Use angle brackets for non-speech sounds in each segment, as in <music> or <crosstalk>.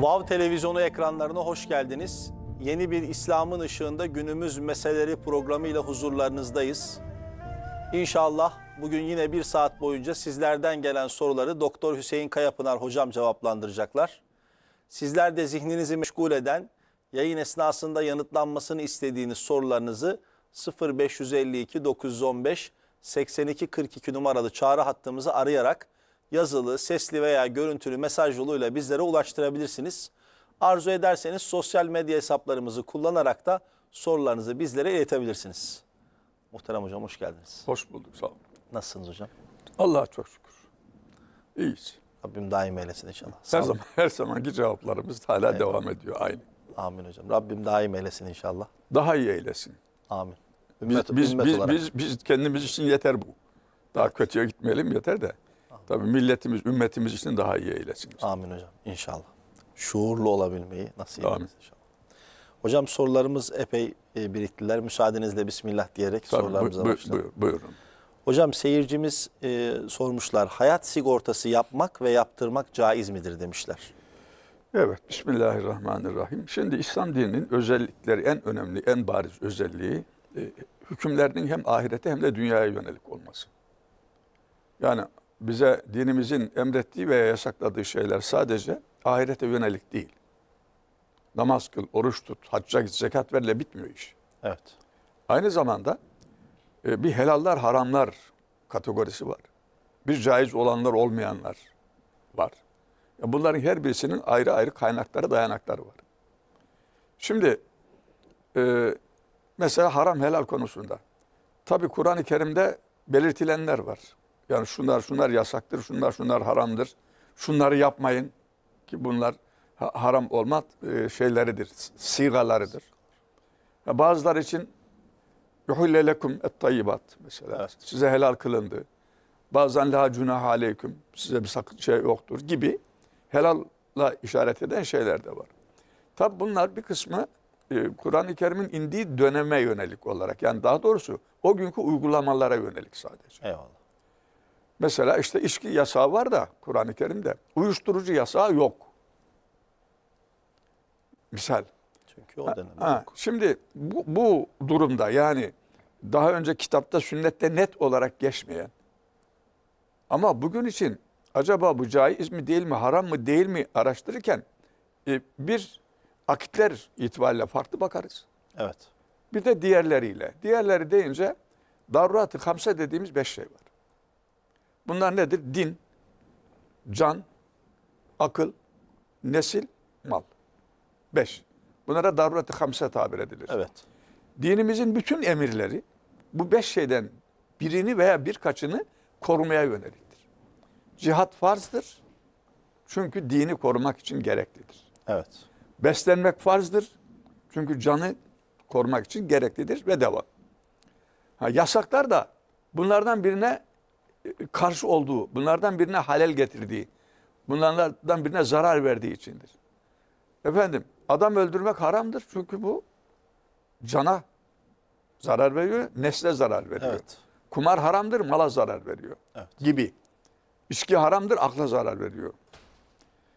Vav Televizyonu ekranlarına hoş geldiniz. Yeni bir İslam'ın ışığında günümüz meseleleri programıyla huzurlarınızdayız. İnşallah bugün yine bir saat boyunca sizlerden gelen soruları Doktor Hüseyin Kayapınar hocam cevaplandıracaklar. Sizler de zihninizi meşgul eden, yayın esnasında yanıtlanmasını istediğiniz sorularınızı 0552 915 8242 numaralı çağrı hattımızı arayarak yazılı, sesli veya görüntülü mesaj yoluyla bizlere ulaştırabilirsiniz. Arzu ederseniz sosyal medya hesaplarımızı kullanarak da sorularınızı bizlere iletebilirsiniz. Muhterem hocam hoş geldiniz. Hoş bulduk sağ olun. Nasılsınız hocam? Allah'a çok şükür. İyiyiz. Rabbim daim eylesin inşallah. Sağ her zaman her zamanki cevaplarımız hala evet. devam ediyor aynı. Amin hocam. Rabbim daim eylesin inşallah. Daha iyi eylesin. Amin. Ümmet, biz, ümmet biz, olarak. biz, biz kendimiz için yeter bu. Daha evet. kötüye gitmeyelim yeter de. Tabii milletimiz, ümmetimiz için daha iyi eylesin. Amin hocam inşallah. Şuurlu olabilmeyi nasip Amin. inşallah. Hocam sorularımız epey e, biriktiler. Müsaadenizle Bismillah diyerek Tabii, sorularımıza bu, başlayalım. Buyur, buyurun. Hocam seyircimiz e, sormuşlar. Hayat sigortası yapmak ve yaptırmak caiz midir demişler. Evet, Bismillahirrahmanirrahim. Şimdi İslam dininin özellikleri, en önemli, en bariz özelliği e, hükümlerinin hem ahirete hem de dünyaya yönelik olması. Yani bize dinimizin emrettiği veya yasakladığı şeyler sadece ahirete yönelik değil. Namaz kıl, oruç tut, hacca git, zekat verle bitmiyor iş. Evet. Aynı zamanda e, bir helallar, haramlar kategorisi var. Bir caiz olanlar, olmayanlar var. E, bunların her birisinin ayrı ayrı kaynakları, dayanakları var. Şimdi e, mesela haram helal konusunda. Tabi Kur'an-ı Kerim'de belirtilenler var. Yani şunlar şunlar yasaktır, şunlar şunlar haramdır. Şunları yapmayın ki bunlar haram olmak e, şeyleridir, sigalarıdır. Bazılar için yuhille lekum et mesela. Size helal kılındı. Bazen la cunah aleyküm size bir sakın şey yoktur gibi helalla işaret eden şeyler de var. Tabi bunlar bir kısmı e, Kur'an-ı Kerim'in indiği döneme yönelik olarak yani daha doğrusu o günkü uygulamalara yönelik sadece. Eyvallah. Mesela işte içki yasağı var da Kur'an-ı Kerim'de. Uyuşturucu yasağı yok. Misal. Çünkü o dönemde ha, yok. Şimdi bu, bu durumda yani daha önce kitapta sünnette net olarak geçmeyen ama bugün için acaba bu caiz mi değil mi haram mı değil mi araştırırken e, bir akitler itibariyle farklı bakarız. Evet. Bir de diğerleriyle. Diğerleri deyince darurat-ı hamse dediğimiz beş şey var. Bunlar nedir? Din, can, akıl, nesil, mal. Beş. Bunlara darurat-ı hamse tabir edilir. Evet. Dinimizin bütün emirleri bu beş şeyden birini veya birkaçını korumaya yöneliktir. Cihat farzdır. Çünkü dini korumak için gereklidir. Evet. Beslenmek farzdır. Çünkü canı korumak için gereklidir ve devam. Ha, yasaklar da bunlardan birine e, karşı olduğu, bunlardan birine halel getirdiği, bunlardan birine zarar verdiği içindir. Efendim adam öldürmek haramdır çünkü bu cana zarar veriyor, nesle zarar veriyor. Evet. Kumar haramdır, mala zarar veriyor evet. gibi. İçki haramdır, akla zarar veriyor.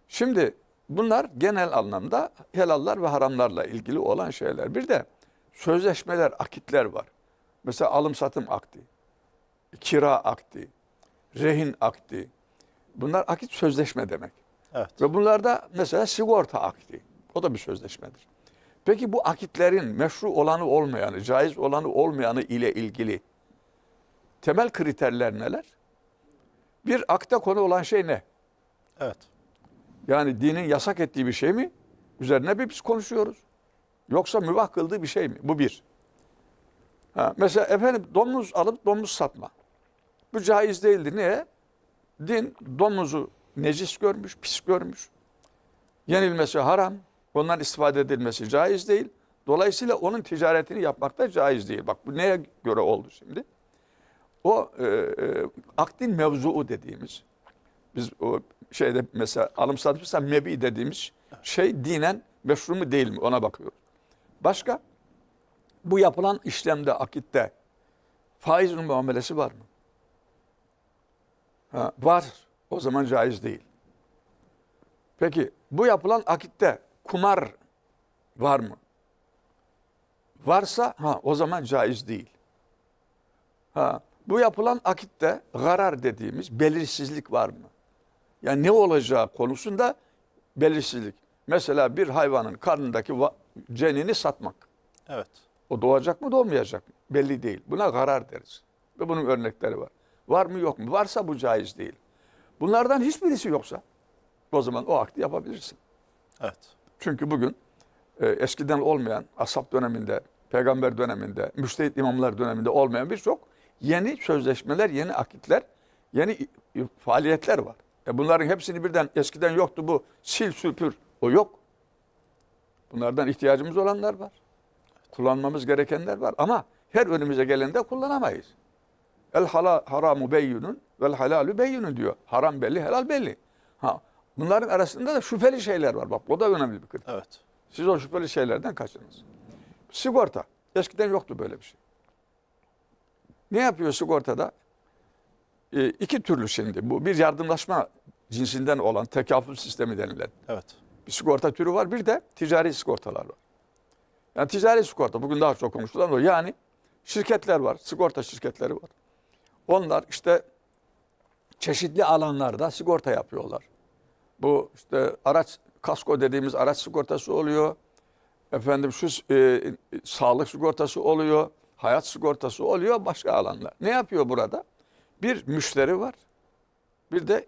Şimdi bunlar genel anlamda helallar ve haramlarla ilgili olan şeyler. Bir de sözleşmeler, akitler var. Mesela alım-satım akdi, kira akdi, rehin akdi. Bunlar akit sözleşme demek. Evet. Ve bunlarda mesela sigorta akdi. O da bir sözleşmedir. Peki bu akitlerin meşru olanı olmayanı, caiz olanı olmayanı ile ilgili temel kriterler neler? Bir akta konu olan şey ne? Evet. Yani dinin yasak ettiği bir şey mi? Üzerine bir biz konuşuyoruz. Yoksa mübah kıldığı bir şey mi? Bu bir. Ha, mesela efendim domuz alıp domuz satma. Bu caiz değildir. Niye? Din domuzu necis görmüş, pis görmüş. Yenilmesi haram. Ondan istifade edilmesi caiz değil. Dolayısıyla onun ticaretini yapmak da caiz değil. Bak bu neye göre oldu şimdi? O e, e, akdin mevzuu dediğimiz, biz o şeyde mesela alım satım mesela mebi dediğimiz şey dinen meşru mu değil mi ona bakıyoruz. Başka? Bu yapılan işlemde, akitte faiz muamelesi var mı? Ha, var. O zaman caiz değil. Peki bu yapılan akitte kumar var mı? Varsa ha o zaman caiz değil. Ha, bu yapılan akitte garar dediğimiz belirsizlik var mı? Yani ne olacağı konusunda belirsizlik. Mesela bir hayvanın karnındaki cenini satmak. Evet. O doğacak mı doğmayacak mı? Belli değil. Buna garar deriz. Ve bunun örnekleri var. Var mı yok mu? Varsa bu caiz değil. Bunlardan hiçbirisi yoksa o zaman o akdi yapabilirsin. Evet. Çünkü bugün e, eskiden olmayan asap döneminde, peygamber döneminde, müçtehit imamlar döneminde olmayan birçok yeni sözleşmeler, yeni akitler, yeni faaliyetler var. E bunların hepsini birden eskiden yoktu bu sil süpür o yok. Bunlardan ihtiyacımız olanlar var. Kullanmamız gerekenler var ama her önümüze gelende kullanamayız. El haramu beyyunun vel halalu beyyunun diyor. Haram belli, helal belli. Ha. Bunların arasında da şüpheli şeyler var. Bak o da önemli bir kriter. Evet. Siz o şüpheli şeylerden kaçınız. Sigorta. Eskiden yoktu böyle bir şey. Ne yapıyor sigortada? E, iki türlü şimdi. Bu bir yardımlaşma cinsinden olan tekafül sistemi denilen. Evet. Bir sigorta türü var. Bir de ticari sigortalar var. Yani ticari sigorta bugün daha çok konuşulan o. Yani şirketler var. Sigorta şirketleri var. Onlar işte çeşitli alanlarda sigorta yapıyorlar. Bu işte araç kasko dediğimiz araç sigortası oluyor. Efendim şu e, sağlık sigortası oluyor, hayat sigortası oluyor başka alanlar. Ne yapıyor burada? Bir müşteri var. Bir de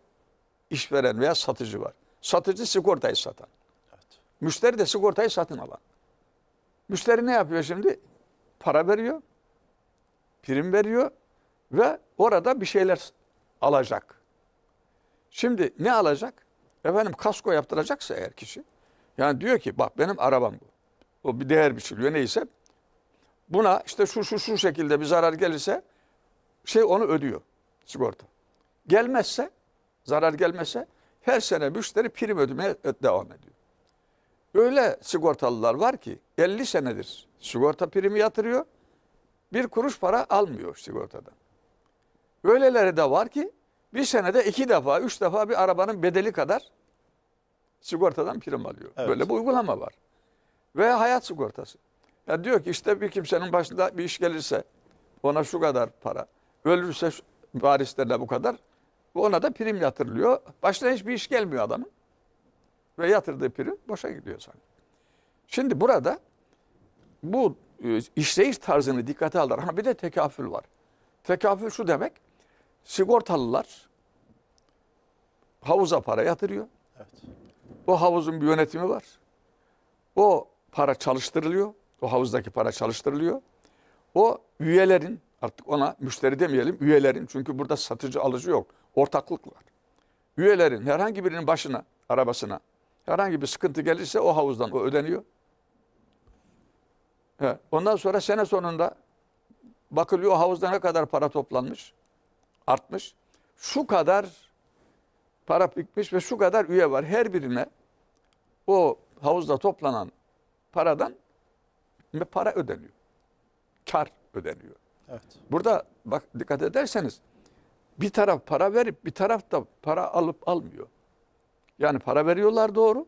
işveren veya satıcı var. Satıcı sigortayı satan. Evet. Müşteri de sigortayı satın alan. Müşteri ne yapıyor şimdi? Para veriyor. Prim veriyor. Ve orada bir şeyler alacak. Şimdi ne alacak? Efendim kasko yaptıracaksa eğer kişi. Yani diyor ki bak benim arabam bu. O bir değer biçiliyor neyse. Buna işte şu şu şu şekilde bir zarar gelirse şey onu ödüyor sigorta. Gelmezse zarar gelmezse her sene müşteri prim ödemeye devam ediyor. Öyle sigortalılar var ki 50 senedir sigorta primi yatırıyor. Bir kuruş para almıyor sigortadan. Öyleleri de var ki bir senede iki defa, üç defa bir arabanın bedeli kadar sigortadan prim alıyor. Evet. Böyle bir uygulama var. Ve hayat sigortası. Ya diyor ki işte bir kimsenin başında bir iş gelirse ona şu kadar para, ölürse varislerine bu kadar ona da prim yatırılıyor. Başına hiçbir iş gelmiyor adamın. Ve yatırdığı prim boşa gidiyor sanki. Şimdi burada bu e, işleyiş tarzını dikkate alır. ama bir de tekafül var. Tekafül şu demek sigortalılar havuza para yatırıyor. Evet. Bu havuzun bir yönetimi var. O para çalıştırılıyor. O havuzdaki para çalıştırılıyor. O üyelerin artık ona müşteri demeyelim üyelerin çünkü burada satıcı alıcı yok. Ortaklık var. Üyelerin herhangi birinin başına arabasına herhangi bir sıkıntı gelirse o havuzdan o ödeniyor. He. Ondan sonra sene sonunda bakılıyor havuzda ne kadar para toplanmış artmış. Şu kadar para bitmiş ve şu kadar üye var. Her birine o havuzda toplanan paradan para ödeniyor. Kar ödeniyor. Evet. Burada bak dikkat ederseniz bir taraf para verip bir taraf da para alıp almıyor. Yani para veriyorlar doğru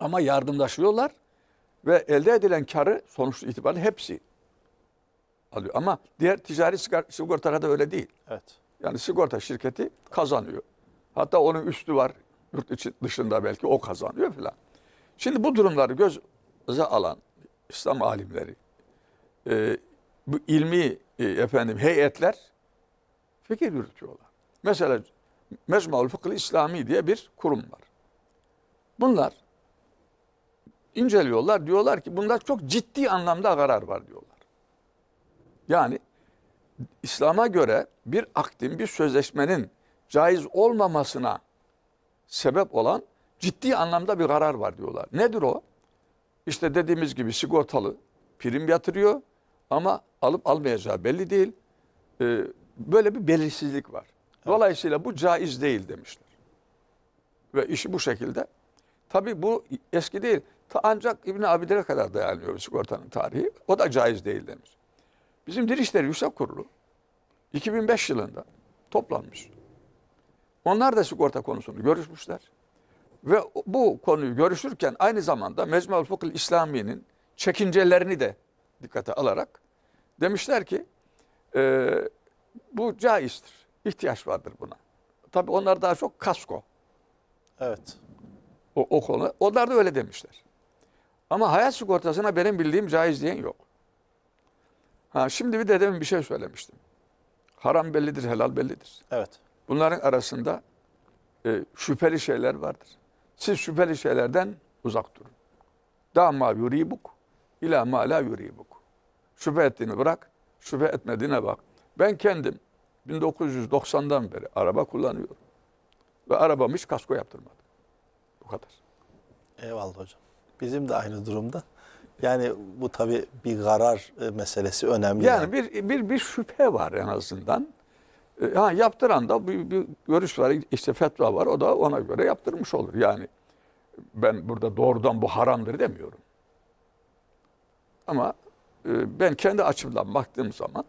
ama yardımlaşıyorlar ve elde edilen karı sonuç itibariyle hepsi alıyor. Ama diğer ticari da öyle değil. Evet. Yani sigorta şirketi kazanıyor. Hatta onun üstü var yurt dışında belki o kazanıyor filan. Şimdi bu durumları göze alan İslam alimleri, e, bu ilmi e, efendim heyetler fikir yürütüyorlar. Mesela Mecmuaül Fıkıh İslami diye bir kurum var. Bunlar inceliyorlar diyorlar ki bunda çok ciddi anlamda karar var diyorlar. Yani İslam'a göre bir akdin, bir sözleşmenin caiz olmamasına sebep olan ciddi anlamda bir karar var diyorlar. Nedir o? İşte dediğimiz gibi sigortalı prim yatırıyor ama alıp almayacağı belli değil. Ee, böyle bir belirsizlik var. Dolayısıyla bu caiz değil demişler. Ve işi bu şekilde. Tabi bu eski değil. Ta ancak İbn Abidine kadar dayanıyor sigortanın tarihi. O da caiz değil demiş. Bizim dirişleri İşleri Yüksek Kurulu 2005 yılında toplanmış. Onlar da sigorta konusunu görüşmüşler. Ve bu konuyu görüşürken aynı zamanda Mecmuel Fıkıl İslami'nin çekincelerini de dikkate alarak demişler ki e, bu caizdir. İhtiyaç vardır buna. Tabii onlar daha çok kasko. Evet. O, o konu. Onlar da öyle demişler. Ama hayat sigortasına benim bildiğim caiz diyen yok. Ha, şimdi bir de bir şey söylemiştim. Haram bellidir, helal bellidir. Evet. Bunların arasında e, şüpheli şeyler vardır. Siz şüpheli şeylerden uzak durun. Da ma yuribuk ila ma la yuribuk. Şüphe ettiğini bırak, şüphe etmediğine bak. Ben kendim 1990'dan beri araba kullanıyorum. Ve arabamı hiç kasko yaptırmadım. Bu kadar. Eyvallah hocam. Bizim de aynı durumda. Yani bu tabi bir karar e, meselesi önemli. Yani, yani. Bir, bir bir şüphe var en azından. E, ha yaptıran da bir, bir görüş var, işte fetva var. O da ona göre yaptırmış olur. Yani ben burada doğrudan bu haramdır demiyorum. Ama e, ben kendi açımdan baktığım zaman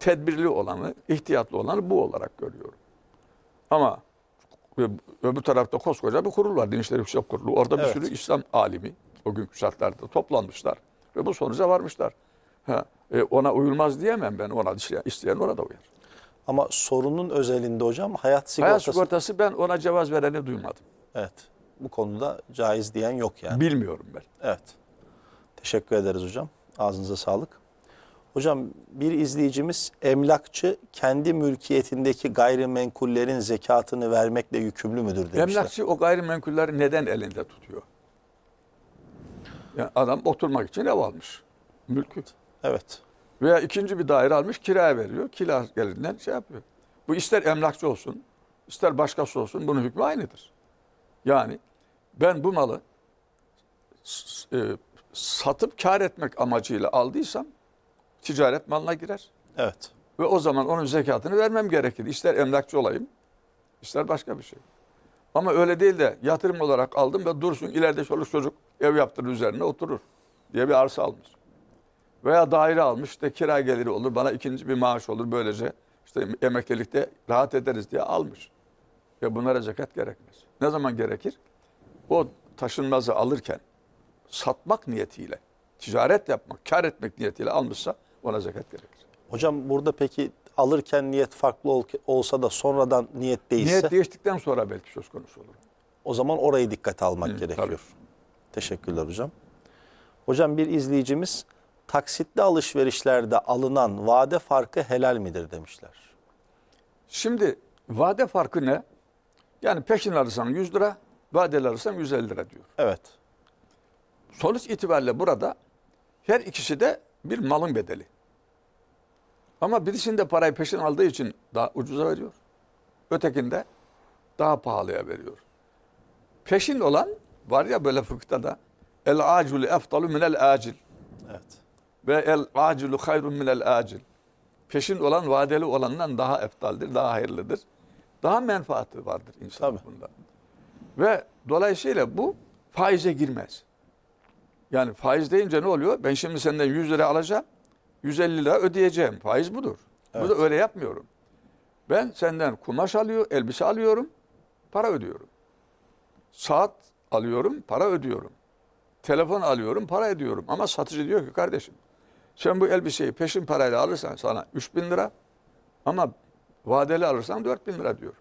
tedbirli olanı, ihtiyatlı olanı bu olarak görüyorum. Ama öbür tarafta koskoca bir kurul var. Din Yüksek Kurulu. Orada evet. bir sürü İslam alimi, o günkü şartlarda toplanmışlar ve bu sonuca varmışlar. Ha, e, ona uyulmaz diyemem ben ona isteyen, isteyen ona uyar. Ama sorunun özelinde hocam hayat sigortası. Hayat sigortası ben ona cevaz vereni duymadım. Evet bu konuda caiz diyen yok yani. Bilmiyorum ben. Evet teşekkür ederiz hocam ağzınıza sağlık. Hocam bir izleyicimiz emlakçı kendi mülkiyetindeki gayrimenkullerin zekatını vermekle yükümlü müdür demişler. Emlakçı o gayrimenkulleri neden elinde tutuyor? Yani adam oturmak için ev almış. Mülkü. Evet. Veya ikinci bir daire almış kiraya veriyor. Kira gelirinden şey yapıyor. Bu ister emlakçı olsun, ister başkası olsun bunun hükmü aynıdır. Yani ben bu malı e, satıp kar etmek amacıyla aldıysam ticaret malına girer. Evet. Ve o zaman onun zekatını vermem gerekir. İster emlakçı olayım, ister başka bir şey. Ama öyle değil de yatırım olarak aldım ve dursun ileride çoluk çocuk ev yaptırır üzerine oturur diye bir arsa almış. Veya daire almış işte kira geliri olur bana ikinci bir maaş olur böylece işte emeklilikte rahat ederiz diye almış. Ve bunlara zekat gerekmez. Ne zaman gerekir? O taşınmazı alırken satmak niyetiyle, ticaret yapmak, kar etmek niyetiyle almışsa ona zekat gerekir. Hocam burada peki alırken niyet farklı ol, olsa da sonradan niyet değişse? Niyet değiştikten sonra belki söz konusu olur. O zaman orayı dikkate almak Hı, gerekiyor. Tabii. Teşekkürler hocam. Hocam bir izleyicimiz taksitli alışverişlerde alınan vade farkı helal midir demişler. Şimdi vade farkı ne? Yani peşin alırsan 100 lira, vadeli alırsan 150 lira diyor. Evet. Sonuç itibariyle burada her ikisi de bir malın bedeli. Ama birisinde parayı peşin aldığı için daha ucuza veriyor. Ötekinde daha pahalıya veriyor. Peşin olan Var ya böyle fıkıhta da. El acil eftalu el acil. Evet. Ve el acilu hayrun el acil. Peşin olan vadeli olandan daha eftaldir, daha hayırlıdır. Daha menfaati vardır insan Tabii. bunda. Ve dolayısıyla bu faize girmez. Yani faiz deyince ne oluyor? Ben şimdi senden 100 lira alacağım. 150 lira ödeyeceğim. Faiz budur. Evet. Bu da öyle yapmıyorum. Ben senden kumaş alıyor, elbise alıyorum. Para ödüyorum. Saat alıyorum, para ödüyorum. Telefon alıyorum, para ediyorum. Ama satıcı diyor ki kardeşim sen bu elbiseyi peşin parayla alırsan sana 3 bin lira ama vadeli alırsan 4 bin lira diyor.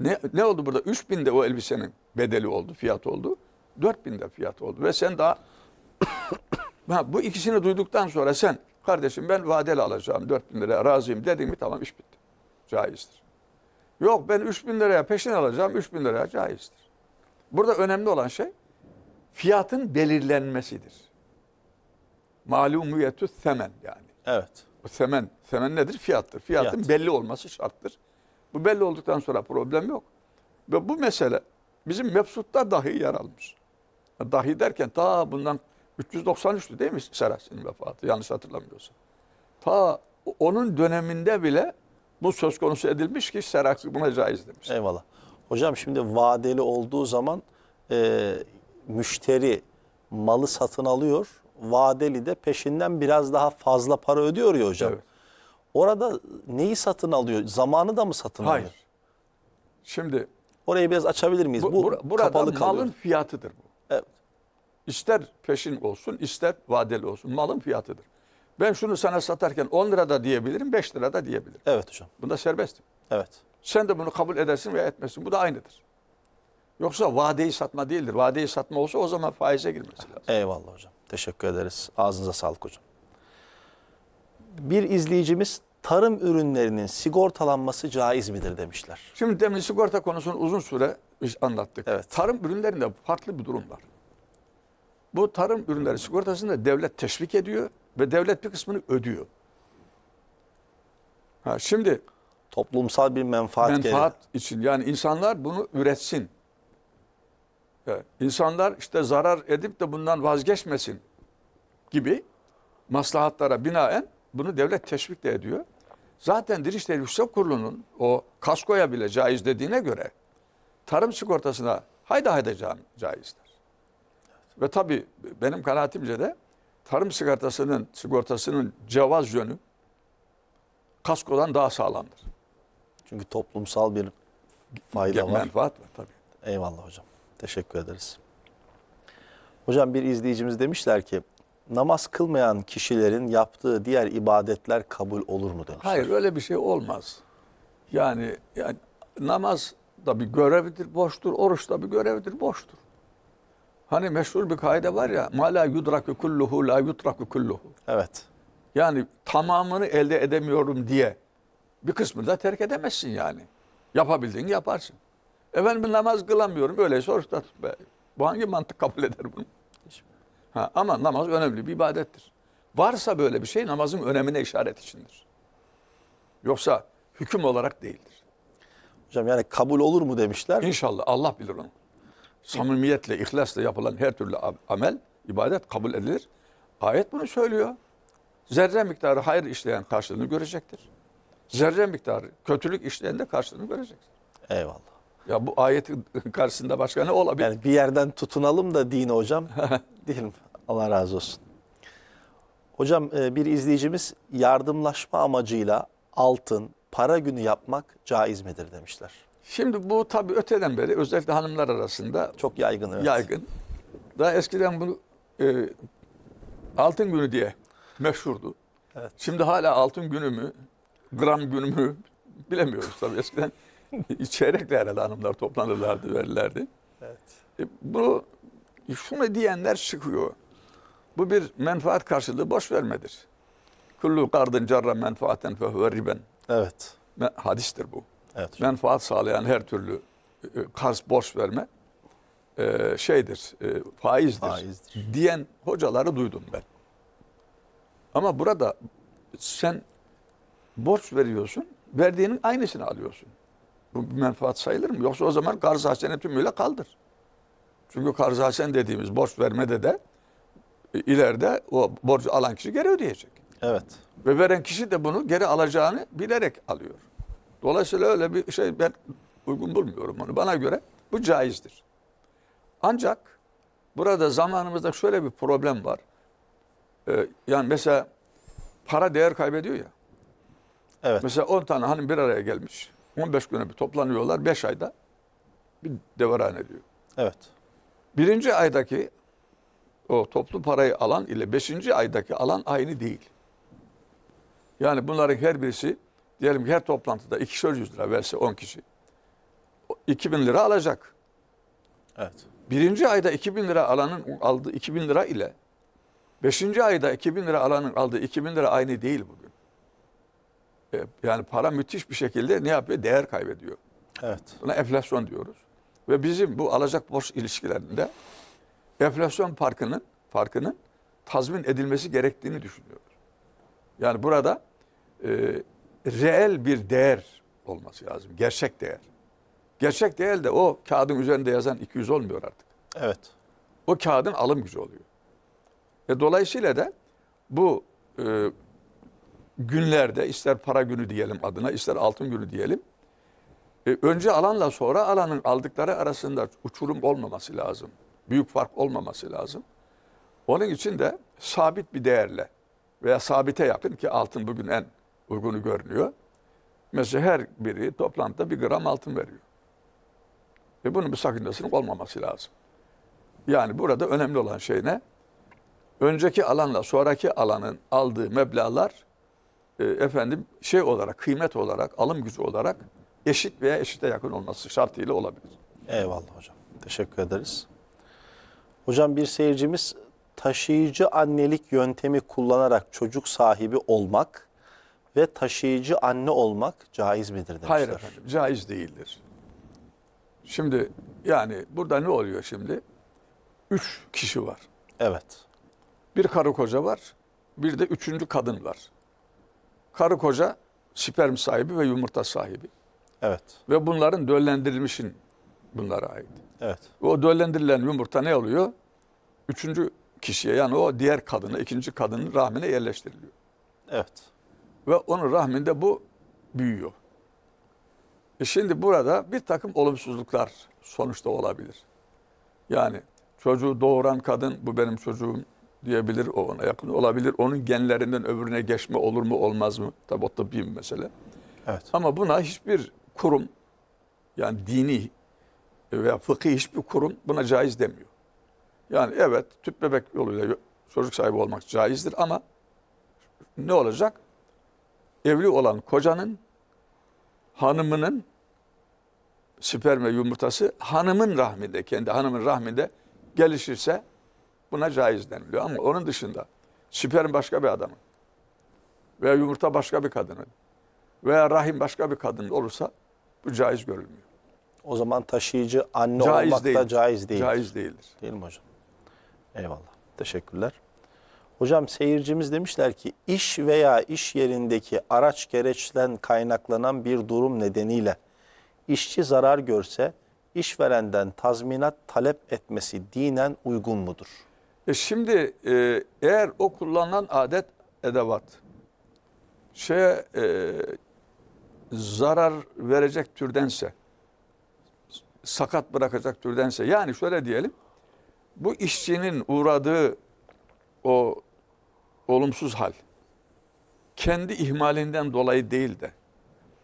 Ne, ne oldu burada? 3 bin de o elbisenin bedeli oldu, fiyatı oldu. 4 bin de fiyatı oldu. Ve sen daha <coughs> ha, bu ikisini duyduktan sonra sen kardeşim ben vadeli alacağım 4 bin liraya razıyım dedin mi tamam iş bitti. Caizdir. Yok ben 3 bin liraya peşin alacağım 3 bin liraya caizdir. Burada önemli olan şey fiyatın belirlenmesidir. Malumiyetü semen yani. Evet. O semen, semen nedir? Fiyattır. Fiyatın Fiyat. belli olması şarttır. Bu belli olduktan sonra problem yok. Ve bu mesele bizim mebsutta dahi yer almış. Dahi derken ta bundan 393'tü değil mi Seras'ın vefatı yanlış hatırlamıyorsam. Ta onun döneminde bile bu söz konusu edilmiş ki Seraks buna caiz demiş. Eyvallah. Hocam şimdi vadeli olduğu zaman e, müşteri malı satın alıyor. Vadeli de peşinden biraz daha fazla para ödüyor ya hocam. Evet. Orada neyi satın alıyor? Zamanı da mı satın Hayır. alıyor? Şimdi orayı biraz açabilir miyiz? Bu, bu burada kapalı kalıyor. malın fiyatıdır bu. Evet. İster peşin olsun, ister vadeli olsun malın fiyatıdır. Ben şunu sana satarken 10 lirada diyebilirim, 5 lirada diyebilirim. Evet hocam. Bunda serbestim. Evet. Sen de bunu kabul edersin veya etmezsin. Bu da aynıdır. Yoksa vadeyi satma değildir. Vadeyi satma olsa o zaman faize girmesi lazım. Eyvallah hocam. Teşekkür ederiz. Ağzınıza sağlık hocam. Bir izleyicimiz tarım ürünlerinin sigortalanması caiz midir demişler. Şimdi demin sigorta konusunu uzun süre anlattık. Evet. Tarım ürünlerinde farklı bir durum var. Bu tarım ürünleri sigortasında devlet teşvik ediyor ve devlet bir kısmını ödüyor. Ha, şimdi Toplumsal bir menfaat, menfaat gelir. için yani insanlar bunu üretsin. Evet. İnsanlar işte zarar edip de bundan vazgeçmesin gibi maslahatlara binaen bunu devlet teşvik de ediyor. Zaten Diriş Tehlifse Kurulu'nun o kaskoya bile caiz dediğine göre tarım sigortasına hayda hayda caizdir. Ve tabii benim kanaatimce de tarım sigortasının sigortasının cevaz yönü kaskodan daha sağlamdır. Çünkü toplumsal bir fayda Gel, var. Menfaat var tabii. Eyvallah hocam. Teşekkür ederiz. Hocam bir izleyicimiz demişler ki namaz kılmayan kişilerin yaptığı diğer ibadetler kabul olur mu demişler. Hayır öyle bir şey olmaz. Yani, yani namaz da bir görevdir boştur. Oruç da bir görevdir boştur. Hani meşhur bir kaide var ya, ma la yudraku kulluhu la yutraku kulluhu. Evet. Yani tamamını elde edemiyorum diye bir kısmını da terk edemezsin yani. Yapabildiğini yaparsın. Efendim namaz kılamıyorum. Öyleyse oruç tut. Be. Bu hangi mantık kabul eder bunu? Ha, ama namaz önemli bir ibadettir. Varsa böyle bir şey namazın önemine işaret içindir. Yoksa hüküm olarak değildir. Hocam yani kabul olur mu demişler. İnşallah Allah bilir onu. Samimiyetle, ihlasla yapılan her türlü amel, ibadet kabul edilir. Ayet bunu söylüyor. Zerre miktarı hayır işleyen karşılığını görecektir zerre miktarı kötülük işlerinde karşılığını göreceksin. Eyvallah. Ya bu ayetin <laughs> karşısında başka ne olabilir? Yani bir yerden tutunalım da din hocam. <laughs> Diyelim Allah razı olsun. Hocam e, bir izleyicimiz yardımlaşma amacıyla altın, para günü yapmak caiz midir demişler. Şimdi bu tabii öteden beri özellikle hanımlar arasında çok yaygın. Evet. Yaygın. Daha eskiden bunu e, altın günü diye meşhurdu. Evet. Şimdi hala altın günü mü, gram günümü bilemiyoruz tabii eskiden. <laughs> çeyrekle herhalde hanımlar toplanırlardı, verirlerdi. Evet. E, bunu şunu diyenler çıkıyor. Bu bir menfaat karşılığı boş vermedir. Kullu kardın cerra menfaaten fehve riben. Evet. Hadistir bu. Evet. Menfaat sağlayan her türlü e, e, karz borç verme e, şeydir, faizdir, faizdir diyen hocaları duydum ben. Ama burada sen borç veriyorsun, verdiğinin aynısını alıyorsun. Bu bir menfaat sayılır mı? Yoksa o zaman karz hasene tümüyle kaldır. Çünkü karz hasen dediğimiz borç vermede de e, ileride o borcu alan kişi geri ödeyecek. Evet. Ve veren kişi de bunu geri alacağını bilerek alıyor. Dolayısıyla öyle bir şey ben uygun bulmuyorum onu. Bana göre bu caizdir. Ancak burada zamanımızda şöyle bir problem var. Ee, yani mesela para değer kaybediyor ya. Evet. Mesela 10 tane hanım bir araya gelmiş. 15 güne bir toplanıyorlar. 5 ayda bir devran ediyor. Evet. Birinci aydaki o toplu parayı alan ile beşinci aydaki alan aynı değil. Yani bunların her birisi diyelim ki her toplantıda 2'şer 100 lira verse 10 kişi. 2000 lira alacak. Evet. Birinci ayda 2000 lira alanın aldığı 2000 lira ile beşinci ayda 2000 lira alanın aldığı 2000 lira aynı değil bugün. E, yani para müthiş bir şekilde ne yapıyor? Değer kaybediyor. Evet. Buna enflasyon diyoruz. Ve bizim bu alacak borç ilişkilerinde enflasyon farkının farkının tazmin edilmesi gerektiğini düşünüyoruz. Yani burada e, reel bir değer olması lazım. Gerçek değer. Gerçek değer de o kağıdın üzerinde yazan 200 olmuyor artık. Evet. O kağıdın alım gücü oluyor. E, dolayısıyla da bu e, günlerde ister para günü diyelim adına ister altın günü diyelim. E, önce alanla sonra alanın aldıkları arasında uçurum olmaması lazım. Büyük fark olmaması lazım. Onun için de sabit bir değerle veya sabite yakın ki altın bugün en uygunu görünüyor. Mesela her biri toplantıda bir gram altın veriyor. Ve bunun bir sakıncasının olmaması lazım. Yani burada önemli olan şey ne? Önceki alanla sonraki alanın aldığı meblağlar e, efendim şey olarak, kıymet olarak, alım gücü olarak eşit veya eşite yakın olması şartıyla olabilir. Eyvallah hocam. Teşekkür ederiz. Hocam bir seyircimiz taşıyıcı annelik yöntemi kullanarak çocuk sahibi olmak ve taşıyıcı anne olmak caiz midir demişler. Hayır efendim caiz değildir. Şimdi yani burada ne oluyor şimdi? Üç kişi var. Evet. Bir karı koca var, bir de üçüncü kadın var karı koca sperm sahibi ve yumurta sahibi. Evet. Ve bunların döllendirilmişin bunlara ait. Evet. O döllendirilen yumurta ne oluyor? Üçüncü kişiye yani o diğer kadına, ikinci kadının rahmine yerleştiriliyor. Evet. Ve onun rahminde bu büyüyor. E şimdi burada bir takım olumsuzluklar sonuçta olabilir. Yani çocuğu doğuran kadın bu benim çocuğum diyebilir o ona yakın olabilir. Onun genlerinden öbürüne geçme olur mu olmaz mı? Tabi o tıbbi bir mesele. Evet. Ama buna hiçbir kurum yani dini veya fıkhi hiçbir kurum buna caiz demiyor. Yani evet tüp bebek yoluyla çocuk sahibi olmak caizdir ama ne olacak? Evli olan kocanın hanımının sperm ve yumurtası hanımın rahminde, kendi hanımın rahminde gelişirse Buna caiz deniliyor ama onun dışında sperm başka bir adamı veya yumurta başka bir kadını veya rahim başka bir kadın olursa bu caiz görülmüyor. O zaman taşıyıcı anne caiz olmak değildir. da caiz değildir. Caiz değildir. Değil mi hocam? Eyvallah. Teşekkürler. Hocam seyircimiz demişler ki iş veya iş yerindeki araç gereçten kaynaklanan bir durum nedeniyle işçi zarar görse işverenden tazminat talep etmesi dinen uygun mudur? E şimdi e, eğer o kullanılan adet edevat şey e, zarar verecek türdense sakat bırakacak türdense yani şöyle diyelim bu işçinin uğradığı o olumsuz hal kendi ihmalinden dolayı değil de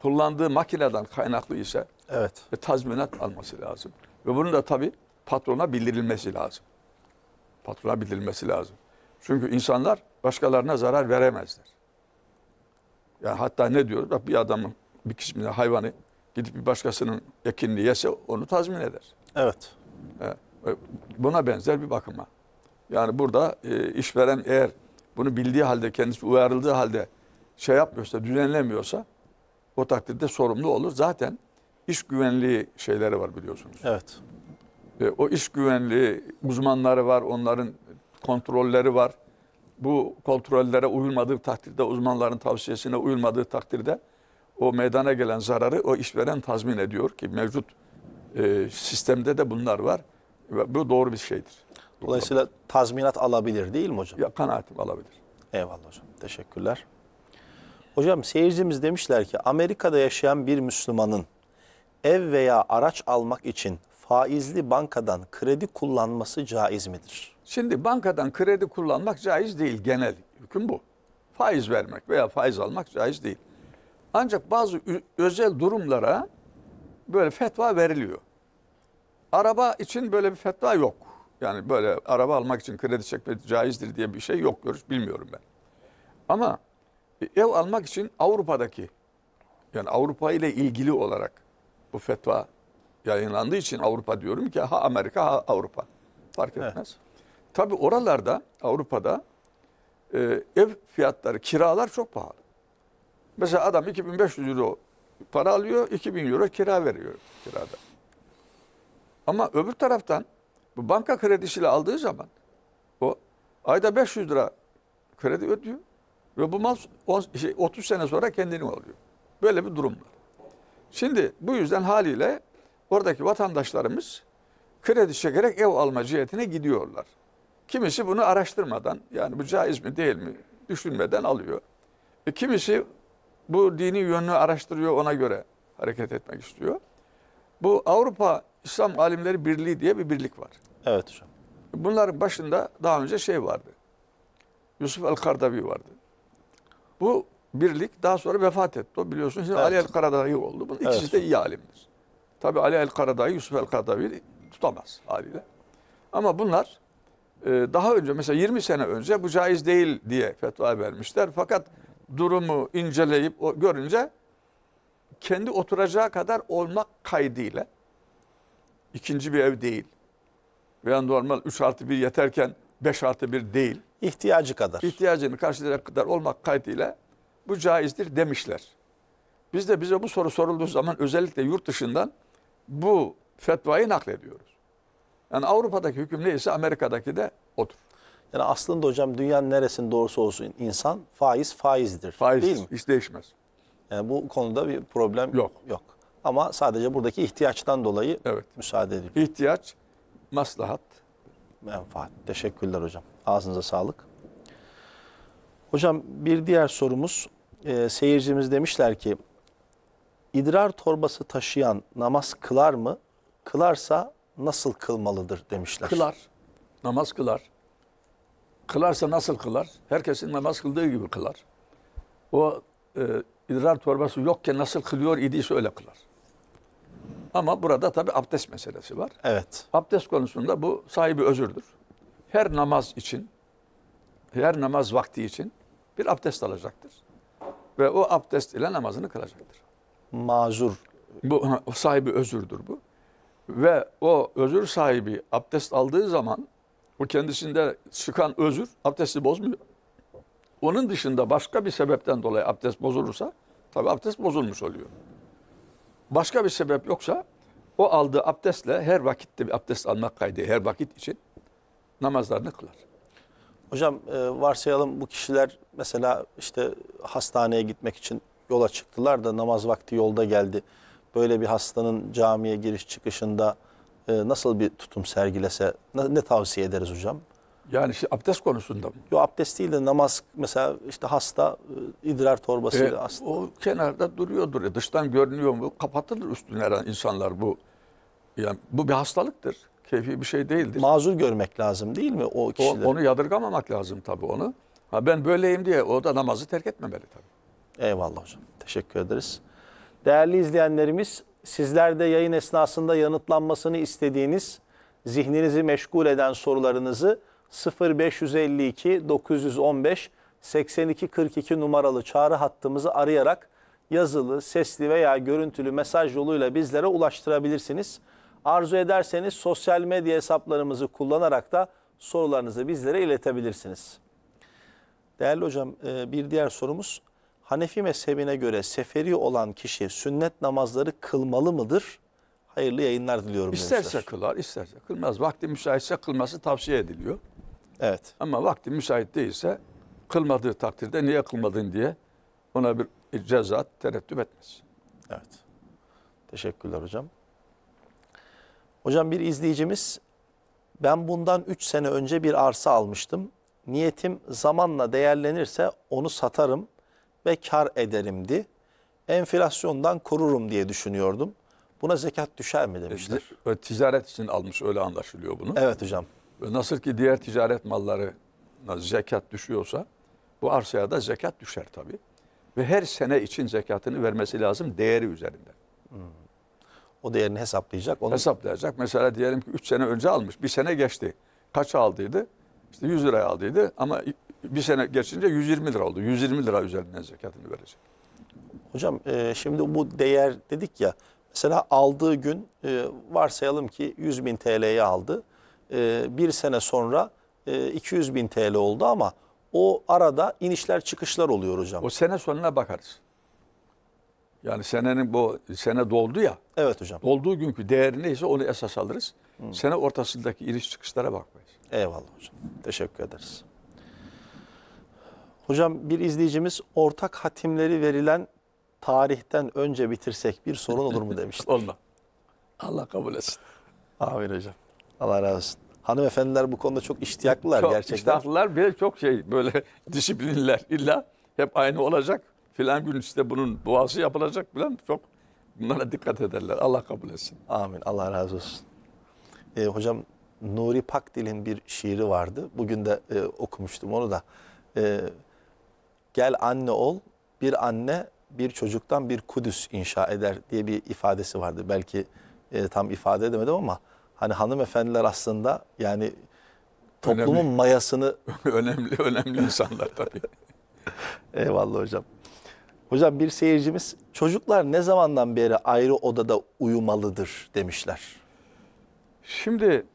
kullandığı makineden kaynaklı ise evet. e, tazminat alması lazım. Ve bunun da tabii patrona bildirilmesi lazım patlama bildirilmesi lazım. Çünkü insanlar başkalarına zarar veremezler. Yani hatta ne diyoruz? Bak bir adamın bir kısmına hayvanı gidip bir başkasının ekinini yese onu tazmin eder. Evet. E, buna benzer bir bakıma. Yani burada e, işveren eğer bunu bildiği halde kendisi uyarıldığı halde şey yapmıyorsa, düzenlemiyorsa o takdirde sorumlu olur. Zaten iş güvenliği şeyleri var biliyorsunuz. Evet. E, o iş güvenliği uzmanları var, onların kontrolleri var. Bu kontrollere uyulmadığı takdirde, uzmanların tavsiyesine uyulmadığı takdirde o meydana gelen zararı o işveren tazmin ediyor ki mevcut e, sistemde de bunlar var. Ve bu doğru bir şeydir. Dolayısıyla tazminat alabilir değil mi hocam? Ya, kanaatim alabilir. Eyvallah hocam. Teşekkürler. Hocam seyircimiz demişler ki Amerika'da yaşayan bir Müslümanın ev veya araç almak için faizli bankadan kredi kullanması caiz midir? Şimdi bankadan kredi kullanmak caiz değil genel hüküm bu. Faiz vermek veya faiz almak caiz değil. Ancak bazı özel durumlara böyle fetva veriliyor. Araba için böyle bir fetva yok. Yani böyle araba almak için kredi çekmek caizdir diye bir şey yok görüş bilmiyorum ben. Ama ev almak için Avrupa'daki yani Avrupa ile ilgili olarak bu fetva yayınlandığı için Avrupa diyorum ki ha Amerika ha Avrupa. Fark etmez. Evet. Tabii oralarda Avrupa'da e, ev fiyatları, kiralar çok pahalı. Mesela adam 2500 euro para alıyor, 2000 euro kira veriyor kirada. Ama öbür taraftan bu banka kredisiyle aldığı zaman o ayda 500 lira kredi ödüyor ve bu mal on, şey, 30 sene sonra kendini alıyor. Böyle bir durum var. Şimdi bu yüzden haliyle oradaki vatandaşlarımız kredi çekerek ev alma cihetine gidiyorlar. Kimisi bunu araştırmadan yani bu caiz mi değil mi düşünmeden alıyor. E, kimisi bu dini yönünü araştırıyor ona göre hareket etmek istiyor. Bu Avrupa İslam Alimleri Birliği diye bir birlik var. Evet hocam. Bunların başında daha önce şey vardı. Yusuf el-Kardavi vardı. Bu birlik daha sonra vefat etti. O biliyorsunuz şimdi evet. Ali el-Karadavi oldu. Bunun evet. ikisi de iyi alimdir. Tabi Ali el-Karadağ'ı Yusuf el-Kadavi tutamaz haliyle. Ama bunlar e, daha önce mesela 20 sene önce bu caiz değil diye fetva vermişler. Fakat durumu inceleyip görünce kendi oturacağı kadar olmak kaydıyla ikinci bir ev değil veya normal 3 artı 1 yeterken 5 artı 1 değil. İhtiyacı kadar. İhtiyacını karşılayacak kadar olmak kaydıyla bu caizdir demişler. Biz de bize bu soru sorulduğu zaman özellikle yurt dışından bu fetvayı naklediyoruz. Yani Avrupa'daki hüküm neyse Amerika'daki de odur. Yani aslında hocam dünyanın neresinde doğrusu olsun insan faiz faizdir. Faiz değil mi? hiç değişmez. Yani bu konuda bir problem yok. yok. Ama sadece buradaki ihtiyaçtan dolayı evet. müsaade ediliyor. İhtiyaç, maslahat. Menfaat. Teşekkürler hocam. Ağzınıza sağlık. Hocam bir diğer sorumuz. E, seyircimiz demişler ki idrar torbası taşıyan namaz kılar mı? Kılarsa nasıl kılmalıdır demişler. Kılar. Namaz kılar. Kılarsa nasıl kılar? Herkesin namaz kıldığı gibi kılar. O e, idrar torbası yokken nasıl kılıyor idiyse öyle kılar. Ama burada tabi abdest meselesi var. Evet. Abdest konusunda bu sahibi özürdür. Her namaz için, her namaz vakti için bir abdest alacaktır. Ve o abdest ile namazını kılacaktır mazur. Bu sahibi özürdür bu. Ve o özür sahibi abdest aldığı zaman o kendisinde çıkan özür abdesti bozmuyor. Onun dışında başka bir sebepten dolayı abdest bozulursa tabi abdest bozulmuş oluyor. Başka bir sebep yoksa o aldığı abdestle her vakitte bir abdest almak kaydı her vakit için namazlarını kılar. Hocam e, varsayalım bu kişiler mesela işte hastaneye gitmek için yola çıktılar da namaz vakti yolda geldi. Böyle bir hastanın camiye giriş çıkışında e, nasıl bir tutum sergilese ne, ne tavsiye ederiz hocam? Yani işte abdest konusunda mı? Yo abdest değil de namaz mesela işte hasta e, idrar torbasıyla. e, hasta. O kenarda duruyordur. E, dıştan görünüyor mu? Kapatılır üstüne insanlar bu. Yani bu bir hastalıktır. Keyfi bir şey değildir. Mazur görmek lazım değil mi o kişileri? O, onu yadırgamamak lazım tabii onu. Ha ben böyleyim diye o da namazı terk etmemeli tabii. Eyvallah hocam. Teşekkür ederiz. Değerli izleyenlerimiz, sizler de yayın esnasında yanıtlanmasını istediğiniz, zihninizi meşgul eden sorularınızı 0552 915 8242 numaralı çağrı hattımızı arayarak yazılı, sesli veya görüntülü mesaj yoluyla bizlere ulaştırabilirsiniz. Arzu ederseniz sosyal medya hesaplarımızı kullanarak da sorularınızı bizlere iletebilirsiniz. Değerli hocam e, bir diğer sorumuz Hanefi mezhebine göre seferi olan kişi sünnet namazları kılmalı mıdır? Hayırlı yayınlar diliyorum. İsterse gençler. kılar, isterse kılmaz. Vakti müsaitse kılması tavsiye ediliyor. Evet. Ama vakti müsait değilse kılmadığı takdirde niye kılmadın diye ona bir ceza tereddüt etmez. Evet. Teşekkürler hocam. Hocam bir izleyicimiz ben bundan 3 sene önce bir arsa almıştım. Niyetim zamanla değerlenirse onu satarım ve kar ederimdi. Enflasyondan korurum diye düşünüyordum. Buna zekat düşer mi demiştir. E, e, ticaret için almış öyle anlaşılıyor bunu. Evet hocam. E, nasıl ki diğer ticaret malları zekat düşüyorsa bu arsaya da zekat düşer tabii. Ve her sene için zekatını vermesi lazım değeri üzerinden. Hmm. O değerini hesaplayacak. Onu... Hesaplayacak. Mesela diyelim ki 3 sene önce almış. Bir sene geçti. Kaç aldıydı? İşte 100 liraya aldıydı ama bir sene geçince 120 lira oldu. 120 lira üzerinden zekatını verecek. Hocam e, şimdi bu değer dedik ya. Mesela aldığı gün e, varsayalım ki 100 bin TL'ye aldı. E, bir sene sonra e, 200 bin TL oldu ama o arada inişler çıkışlar oluyor hocam. O sene sonuna bakarız. Yani senenin bu sene doldu ya. Evet hocam. Dolduğu günkü değeri neyse onu esas alırız. Hı. Hmm. Sene ortasındaki iniş çıkışlara bakmayız. Eyvallah hocam. Teşekkür ederiz. Hocam bir izleyicimiz ortak hatimleri verilen tarihten önce bitirsek bir sorun olur mu <laughs> demişti. Olma. Allah kabul etsin. Amin hocam. Allah razı olsun. Hanımefendiler bu konuda çok iştiyaklılar çok gerçekten. İştiyaklılar bir de çok şey böyle <laughs> disiplinler illa hep aynı olacak. Filan gün işte bunun duası yapılacak filan çok bunlara dikkat ederler. Allah kabul etsin. Amin. Allah razı olsun. Ee, hocam Nuri Pakdil'in bir şiiri vardı. Bugün de e, okumuştum onu da. E, gel anne ol bir anne bir çocuktan bir Kudüs inşa eder diye bir ifadesi vardı. Belki e, tam ifade edemedim ama hani hanımefendiler aslında yani toplumun önemli. mayasını... <laughs> önemli, önemli insanlar tabii. <laughs> Eyvallah hocam. Hocam bir seyircimiz çocuklar ne zamandan beri ayrı odada uyumalıdır demişler. Şimdi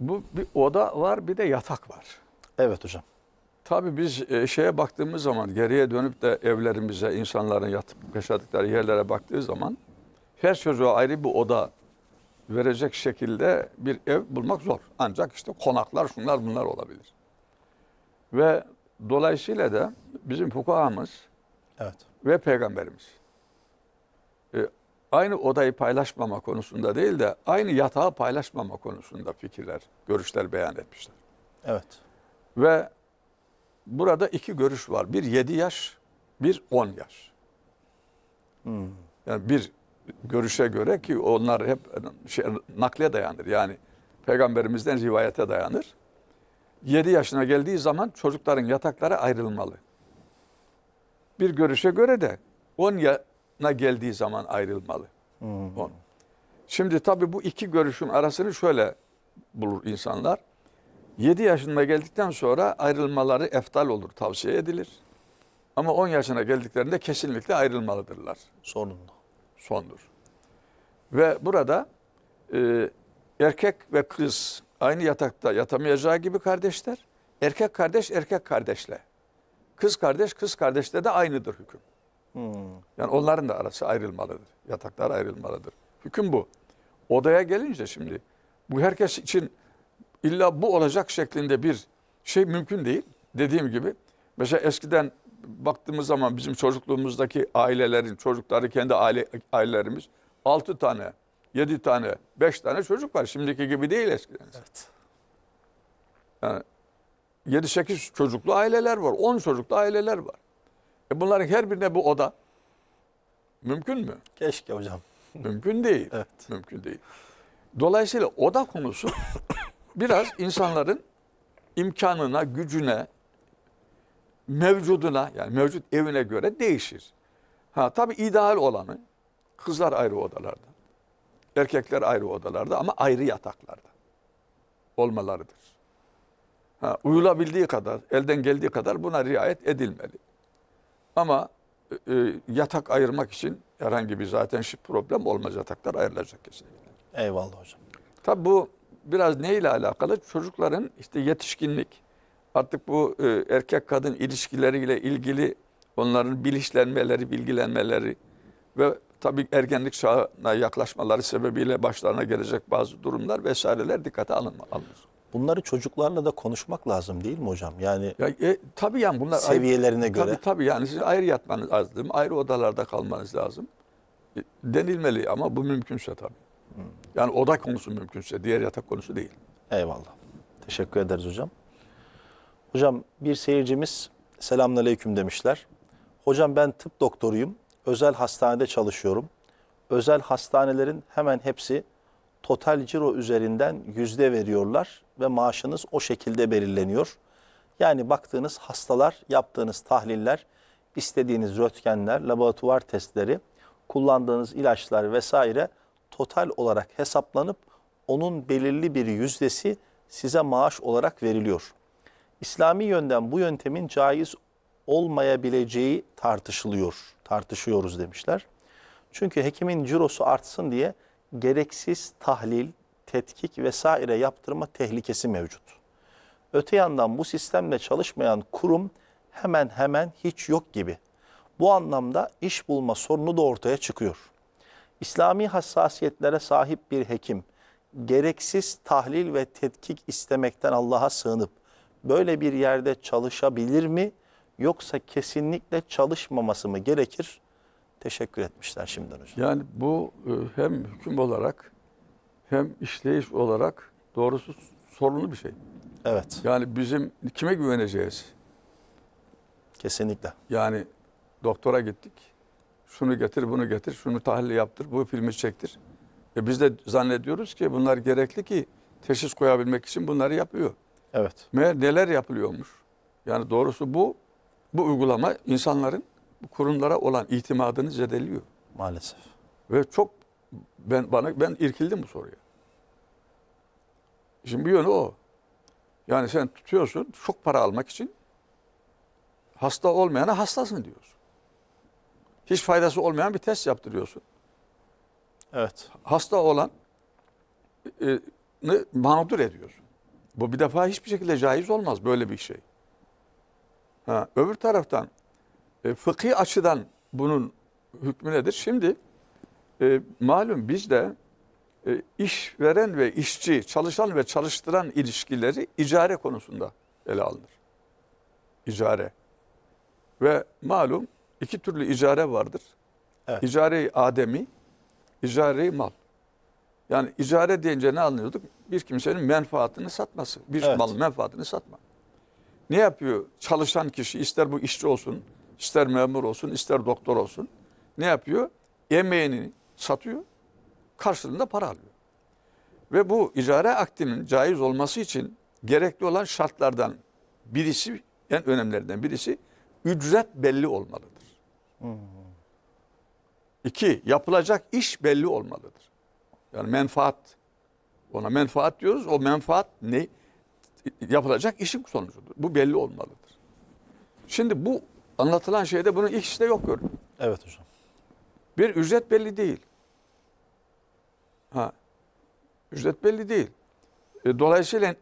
bu bir oda var bir de yatak var. Evet hocam. Tabii biz e, şeye baktığımız zaman geriye dönüp de evlerimize, insanların yatıp yaşadıkları yerlere baktığı zaman her çocuğa ayrı bir oda verecek şekilde bir ev bulmak zor. Ancak işte konaklar şunlar bunlar olabilir. Ve dolayısıyla da bizim fukahamız evet. ve peygamberimiz e, aynı odayı paylaşmama konusunda değil de aynı yatağı paylaşmama konusunda fikirler, görüşler beyan etmişler. Evet. Ve burada iki görüş var. Bir 7 yaş, bir 10 yaş. Hmm. Yani bir görüşe göre ki onlar hep şey, nakle dayanır. Yani peygamberimizden rivayete dayanır. 7 yaşına geldiği zaman çocukların yataklara ayrılmalı. Bir görüşe göre de 10 yaşına geldiği zaman ayrılmalı. Hmm. On. Şimdi tabii bu iki görüşün arasını şöyle bulur insanlar. 7 yaşında geldikten sonra ayrılmaları eftal olur, tavsiye edilir. Ama 10 yaşına geldiklerinde kesinlikle ayrılmalıdırlar. Sonunda. Sondur. Ve burada e, erkek ve kız aynı yatakta yatamayacağı gibi kardeşler. Erkek kardeş erkek kardeşle. Kız kardeş kız kardeşle de aynıdır hüküm. Hmm. Yani onların da arası ayrılmalıdır. Yataklar ayrılmalıdır. Hüküm bu. Odaya gelince şimdi bu herkes için illa bu olacak şeklinde bir şey mümkün değil. Dediğim gibi mesela eskiden baktığımız zaman bizim çocukluğumuzdaki ailelerin çocukları kendi aile, ailelerimiz 6 tane, 7 tane, 5 tane çocuk var. Şimdiki gibi değil eskiden. Evet. Yani 7-8 çocuklu aileler var. 10 çocuklu aileler var. E bunların her birine bu oda mümkün mü? Keşke hocam. Mümkün değil. <laughs> evet. Mümkün değil. Dolayısıyla oda konusu <laughs> biraz insanların imkanına, gücüne, mevcuduna yani mevcut evine göre değişir. Ha tabii ideal olanı kızlar ayrı odalarda. Erkekler ayrı odalarda ama ayrı yataklarda olmalarıdır. Ha, uyulabildiği kadar, elden geldiği kadar buna riayet edilmeli. Ama e, e yatak ayırmak için herhangi bir zaten problem olmaz. Yataklar ayrılacak kesinlikle. Eyvallah hocam. Tabi bu biraz neyle alakalı? Çocukların işte yetişkinlik, artık bu e, erkek kadın ilişkileriyle ilgili onların bilinçlenmeleri, bilgilenmeleri ve tabii ergenlik çağına yaklaşmaları sebebiyle başlarına gelecek bazı durumlar vesaireler dikkate alınma, Bunları çocuklarla da konuşmak lazım değil mi hocam? Yani ya, e, tabii yani bunlar seviyelerine ayrı, göre. Tabii tabii yani siz ayrı yatmanız lazım, ayrı odalarda kalmanız lazım. E, denilmeli ama bu mümkünse tabii. Yani oda konusu mümkünse diğer yatak konusu değil. Eyvallah. Teşekkür ederiz hocam. Hocam bir seyircimiz selamünaleyküm demişler. Hocam ben tıp doktoruyum. Özel hastanede çalışıyorum. Özel hastanelerin hemen hepsi total ciro üzerinden yüzde veriyorlar ve maaşınız o şekilde belirleniyor. Yani baktığınız hastalar, yaptığınız tahliller, istediğiniz röntgenler, laboratuvar testleri, kullandığınız ilaçlar vesaire total olarak hesaplanıp onun belirli bir yüzdesi size maaş olarak veriliyor. İslami yönden bu yöntemin caiz olmayabileceği tartışılıyor, tartışıyoruz demişler. Çünkü hekimin cirosu artsın diye gereksiz tahlil, tetkik vesaire yaptırma tehlikesi mevcut. Öte yandan bu sistemle çalışmayan kurum hemen hemen hiç yok gibi. Bu anlamda iş bulma sorunu da ortaya çıkıyor. İslami hassasiyetlere sahip bir hekim gereksiz tahlil ve tetkik istemekten Allah'a sığınıp böyle bir yerde çalışabilir mi yoksa kesinlikle çalışmaması mı gerekir? Teşekkür etmişler şimdiden hocam. Yani bu e, hem hüküm olarak hem işleyiş olarak doğrusu sorunlu bir şey. Evet. Yani bizim kime güveneceğiz? Kesinlikle. Yani doktora gittik şunu getir, bunu getir, şunu tahlil yaptır, bu filmi çektir. E biz de zannediyoruz ki bunlar gerekli ki teşhis koyabilmek için bunları yapıyor. Evet. Meğer neler yapılıyormuş. Yani doğrusu bu bu uygulama insanların kurumlara olan itimadını zedeliyor. Maalesef. Ve çok ben bana ben irkildim bu soruya. Şimdi bir yönü o. Yani sen tutuyorsun çok para almak için hasta olmayana hastasın diyorsun hiç faydası olmayan bir test yaptırıyorsun. Evet. Hasta olan e, e, mağdur ediyorsun. Bu bir defa hiçbir şekilde caiz olmaz böyle bir şey. Ha, öbür taraftan e, fıkhi açıdan bunun hükmü nedir? Şimdi e, malum bizde e, işveren ve işçi, çalışan ve çalıştıran ilişkileri icare konusunda ele alınır. İcare. Ve malum iki türlü icare vardır. Evet. İcare-i ademi, icare-i mal. Yani icare deyince ne anlıyorduk? Bir kimsenin menfaatini satması. Bir evet. malın menfaatini satma. Ne yapıyor çalışan kişi? ister bu işçi olsun, ister memur olsun, ister doktor olsun. Ne yapıyor? Emeğini satıyor. Karşılığında para alıyor. Ve bu icare akdinin caiz olması için gerekli olan şartlardan birisi, en önemlilerinden birisi ücret belli olmalıdır. İki, yapılacak iş belli olmalıdır. Yani menfaat, ona menfaat diyoruz. O menfaat ne? Yapılacak işin sonucudur. Bu belli olmalıdır. Şimdi bu anlatılan şeyde bunun ilk işte yok görünüyor. Evet hocam. Bir, ücret belli değil. Ha, ücret belli değil. E, dolayısıyla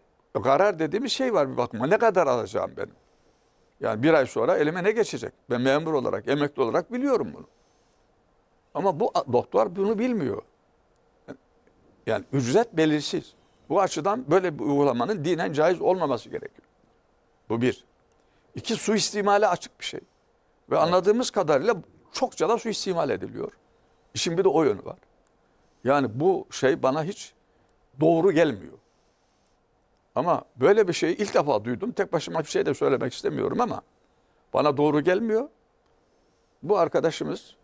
karar dediğimiz şey var bir bakıma. Ne kadar alacağım benim? Yani bir ay sonra elime ne geçecek? Ben memur olarak, emekli olarak biliyorum bunu. Ama bu doktor bunu bilmiyor. Yani ücret belirsiz. Bu açıdan böyle bir uygulamanın dinen caiz olmaması gerekiyor. Bu bir. İki suistimale açık bir şey. Ve anladığımız kadarıyla çokça da suistimal ediliyor. İşin bir de o yönü var. Yani bu şey bana hiç doğru gelmiyor. Ama böyle bir şeyi ilk defa duydum. Tek başıma bir şey de söylemek istemiyorum ama bana doğru gelmiyor. Bu arkadaşımız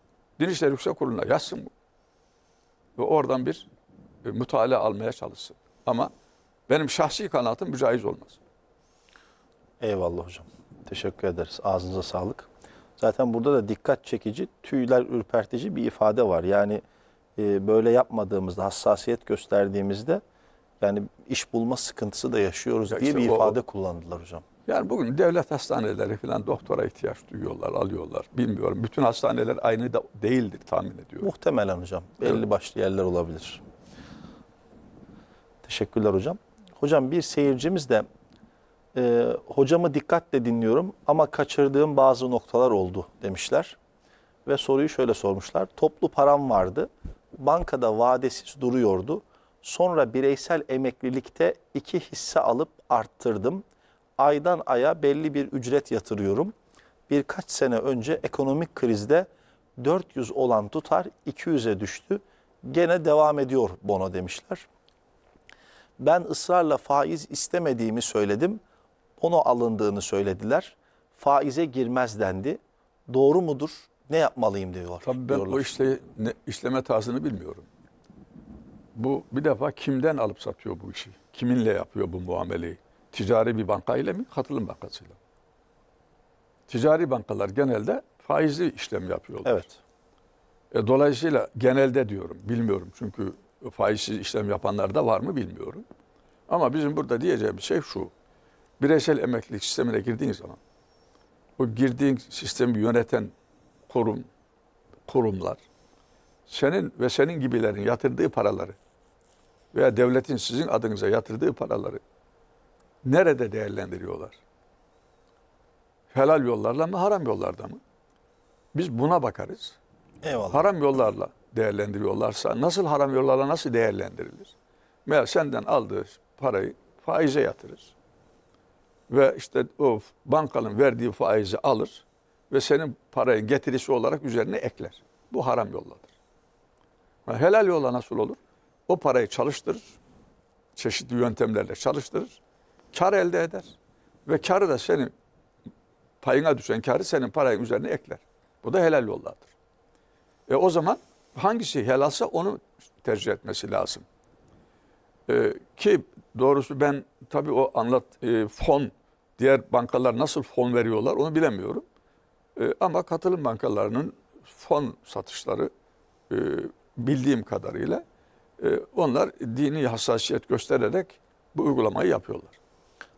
Din İşleri Yüksek Kurulu'na yazsın Ve oradan bir e, mütalaa almaya çalışsın. Ama benim şahsi kanaatim mücaiz olmaz. Eyvallah hocam. Teşekkür ederiz. Ağzınıza sağlık. Zaten burada da dikkat çekici, tüyler ürpertici bir ifade var. Yani e, böyle yapmadığımızda, hassasiyet gösterdiğimizde yani iş bulma sıkıntısı da yaşıyoruz ya diye işte bir ifade o, kullandılar hocam. Yani bugün devlet hastaneleri falan doktora ihtiyaç duyuyorlar, alıyorlar. Bilmiyorum. Bütün hastaneler aynı da değildir tahmin ediyorum. Muhtemelen hocam. Belli evet. başlı yerler olabilir. Teşekkürler hocam. Hocam bir seyircimiz de e, hocamı dikkatle dinliyorum ama kaçırdığım bazı noktalar oldu demişler. Ve soruyu şöyle sormuşlar. Toplu param vardı. Bankada vadesiz duruyordu. Sonra bireysel emeklilikte iki hisse alıp arttırdım. Aydan aya belli bir ücret yatırıyorum. Birkaç sene önce ekonomik krizde 400 olan tutar 200'e düştü. Gene devam ediyor bono demişler. Ben ısrarla faiz istemediğimi söyledim. Bono alındığını söylediler. Faize girmez dendi. Doğru mudur? Ne yapmalıyım diyor. Tabii ben diyorlar. o işte, ne, işleme tarzını bilmiyorum. Bu bir defa kimden alıp satıyor bu işi? Kiminle yapıyor bu muameleyi? Ticari bir bankayla mı? mi? Katılım bankasıyla. Ticari bankalar genelde faizli işlem yapıyorlar. Evet. E, dolayısıyla genelde diyorum, bilmiyorum çünkü faizsiz işlem yapanlar da var mı bilmiyorum. Ama bizim burada diyeceğim şey şu. Bireysel emeklilik sistemine girdiğin zaman o girdiğin sistemi yöneten kurum, kurumlar senin ve senin gibilerin yatırdığı paraları veya devletin sizin adınıza yatırdığı paraları nerede değerlendiriyorlar? Helal yollarla mı, haram yollarda mı? Biz buna bakarız. Eyvallah. Haram yollarla değerlendiriyorlarsa nasıl haram yollarla nasıl değerlendirilir? Meğer senden aldığı parayı faize yatırır. Ve işte o bankanın verdiği faizi alır ve senin parayı getirisi olarak üzerine ekler. Bu haram yolladır. Helal yolla nasıl olur? O parayı çalıştırır. Çeşitli yöntemlerle çalıştırır. Kar elde eder. Ve karı da senin payına düşen karı senin parayın üzerine ekler. Bu da helal yollardır. E o zaman hangisi helalsa onu tercih etmesi lazım. E, ki doğrusu ben tabii o anlat e, fon diğer bankalar nasıl fon veriyorlar onu bilemiyorum. E, ama katılım bankalarının fon satışları e, bildiğim kadarıyla ee, onlar dini hassasiyet göstererek bu uygulamayı yapıyorlar.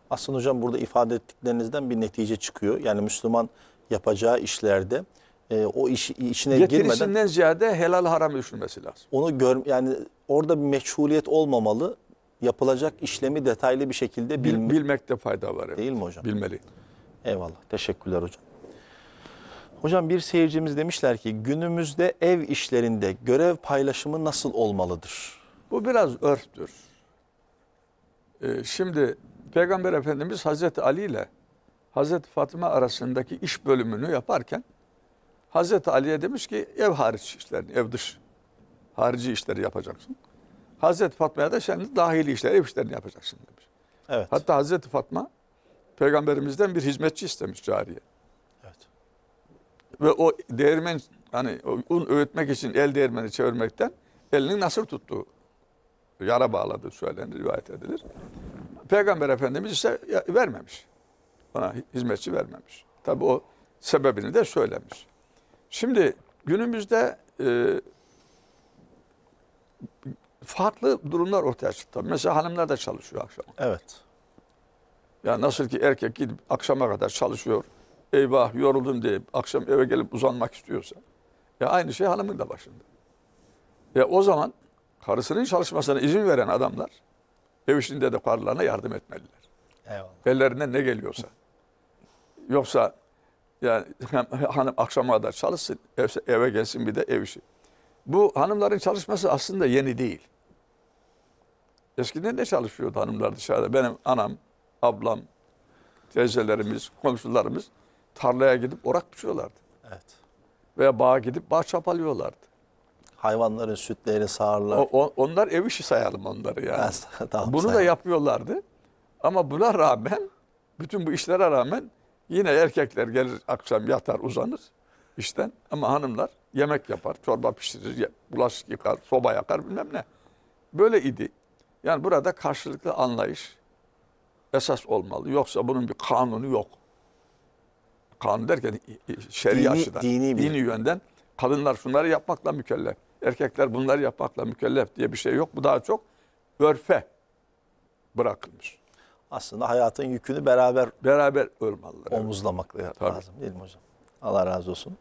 Aslında hocam burada ifade ettiklerinizden bir netice çıkıyor. Yani Müslüman yapacağı işlerde e, o iş, içine Getirisinden girmeden... ziyade helal haram düşünmesi lazım. Onu gör, yani orada bir meçhuliyet olmamalı. Yapılacak işlemi detaylı bir şekilde bilme, bilmekte fayda var. Evet. Değil mi hocam? Bilmeli. Eyvallah. Teşekkürler hocam. Hocam bir seyircimiz demişler ki günümüzde ev işlerinde görev paylaşımı nasıl olmalıdır? Bu biraz örftür. Ee, şimdi Peygamber Efendimiz Hazreti Ali ile Hazreti Fatıma arasındaki iş bölümünü yaparken Hazreti Ali'ye demiş ki ev hariç işlerini, ev dış harici işleri yapacaksın. Hazreti Fatma'ya da sen dahili işleri, ev işlerini yapacaksın demiş. Evet. Hatta Hazreti Fatma peygamberimizden bir hizmetçi istemiş cariye. Ve o değirmen hani un öğütmek için el değirmeni çevirmekten elini nasır tuttu. Yara bağladı söylenir, rivayet edilir. Peygamber Efendimiz ise vermemiş. Ona hizmetçi vermemiş. Tabi o sebebini de söylemiş. Şimdi günümüzde e, farklı durumlar ortaya çıktı. Mesela hanımlar da çalışıyor akşam. Evet. Ya nasıl ki erkek gidip akşama kadar çalışıyor eyvah yoruldum deyip akşam eve gelip uzanmak istiyorsa ya aynı şey hanımın da başında. Ya o zaman karısının çalışmasına izin veren adamlar ev işinde de karılarına yardım etmeliler. Eyvallah. Ellerinden ne geliyorsa. Yoksa yani hanım akşama kadar çalışsın, eve gelsin bir de ev işi. Bu hanımların çalışması aslında yeni değil. Eskiden ne çalışıyordu hanımlar dışarıda? Benim anam, ablam, teyzelerimiz, komşularımız tarlaya gidip orak biçiyorlardı. Evet. Veya bağa gidip bağ çapalıyorlardı. Hayvanların sütlerini sağırlar. onlar ev işi sayalım onları yani. Evet, <laughs> tamam, Bunu sayalım. da yapıyorlardı. Ama buna rağmen, bütün bu işlere rağmen yine erkekler gelir akşam yatar uzanır işten. Ama hanımlar yemek yapar, çorba pişirir, bulaşık yıkar, soba yakar bilmem ne. Böyle idi. Yani burada karşılıklı anlayış esas olmalı. Yoksa bunun bir kanunu yok kanun derken şer'i dini, açıdan, dini, dini yönden kadınlar şunları yapmakla mükellef, erkekler bunları yapmakla mükellef diye bir şey yok. Bu daha çok örfe bırakılmış. Aslında hayatın yükünü beraber beraber ölmalılar. Omuzlamak evet. lazım değil mi hocam? Allah razı olsun.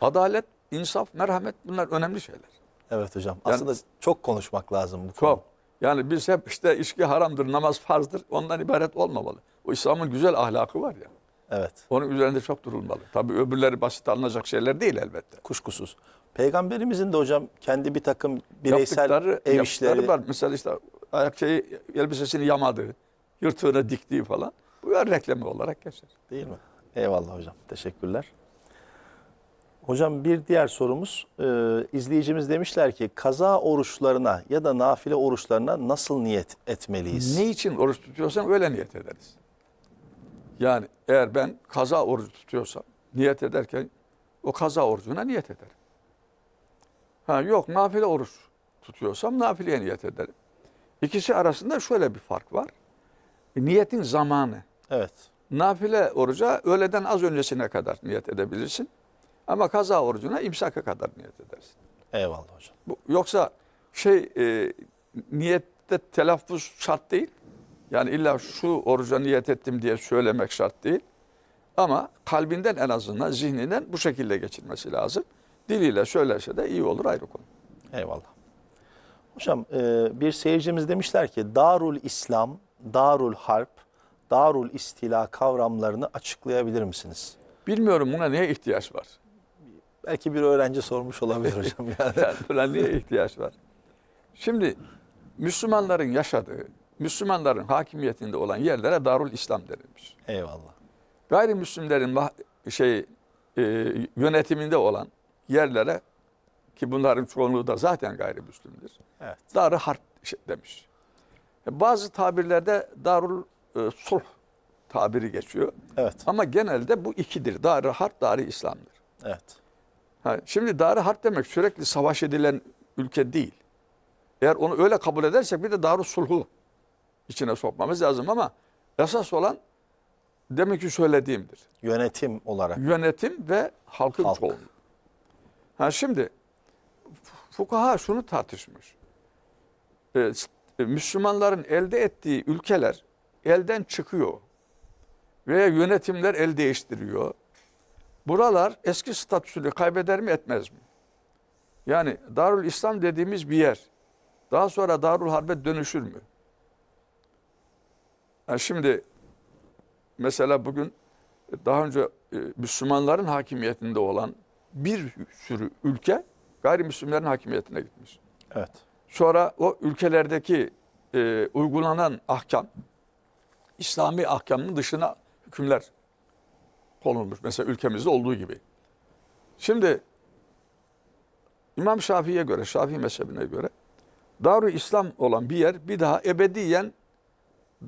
Adalet, insaf, merhamet bunlar önemli şeyler. Evet hocam. Yani, Aslında çok konuşmak lazım bu çok. konu. Yani biz hep işte içki haramdır, namaz farzdır ondan ibaret olmamalı. O İslam'ın güzel ahlakı var ya. Yani. Evet. Onun üzerinde çok durulmalı. Tabii öbürleri basit alınacak şeyler değil elbette. Kuşkusuz. Peygamberimizin de hocam kendi bir takım bireysel ev işleri var. Mesela işte ayak elbisesini yamadığı, yırtığını diktiği falan. Bu örnekleme olarak geçer. Değil mi? Eyvallah hocam. Teşekkürler. Hocam bir diğer sorumuz. Ee, izleyicimiz demişler ki kaza oruçlarına ya da nafile oruçlarına nasıl niyet etmeliyiz? Ne için oruç tutuyorsan öyle niyet ederiz. Yani eğer ben kaza orucu tutuyorsam niyet ederken o kaza orucuna niyet ederim. Ha, yok nafile oruç tutuyorsam nafileye niyet ederim. İkisi arasında şöyle bir fark var. E, niyetin zamanı. Evet. Nafile oruca öğleden az öncesine kadar niyet edebilirsin. Ama kaza orucuna imsaka kadar niyet edersin. Eyvallah hocam. Bu, yoksa şey e, niyette telaffuz şart değil. Yani illa şu oruca niyet ettim diye söylemek şart değil. Ama kalbinden en azından zihninden bu şekilde geçirmesi lazım. Diliyle söylerse de iyi olur ayrı konu. Eyvallah. Hocam e, bir seyircimiz demişler ki Darul İslam, Darul Harp, Darul İstila kavramlarını açıklayabilir misiniz? Bilmiyorum buna niye ihtiyaç var? Belki bir öğrenci sormuş olabilir hocam. <laughs> Yani. yani buna niye ihtiyaç var? Şimdi Müslümanların yaşadığı Müslümanların hakimiyetinde olan yerlere Darul İslam denilmiş. Eyvallah. Gayrimüslimlerin şey e, yönetiminde olan yerlere ki bunların çoğunluğu da zaten gayrimüslimdir. Evet. Darı harp demiş. E, bazı tabirlerde darul e, sulh tabiri geçiyor. Evet. Ama genelde bu ikidir. Darı harp, darı İslam'dır. Evet. Ha, şimdi darı harp demek sürekli savaş edilen ülke değil. Eğer onu öyle kabul edersek bir de darı sulhu içine sokmamız lazım ama esas olan demek ki söylediğimdir. Yönetim olarak. Yönetim ve halkın Halk. çoğunluğu. Ha şimdi fukaha şunu tartışmış. Ee, e, Müslümanların elde ettiği ülkeler elden çıkıyor. Veya yönetimler el değiştiriyor. Buralar eski statüsünü kaybeder mi etmez mi? Yani Darül İslam dediğimiz bir yer. Daha sonra Darül Harbe dönüşür mü? Yani şimdi mesela bugün e, daha önce e, Müslümanların hakimiyetinde olan bir sürü ülke gayrimüslimlerin hakimiyetine gitmiş. Evet. Sonra o ülkelerdeki e, uygulanan ahkam, İslami ahkamın dışına hükümler konulmuş. Mesela ülkemizde olduğu gibi. Şimdi İmam Şafii'ye göre, Şafii mezhebine göre Darü İslam olan bir yer bir daha ebediyen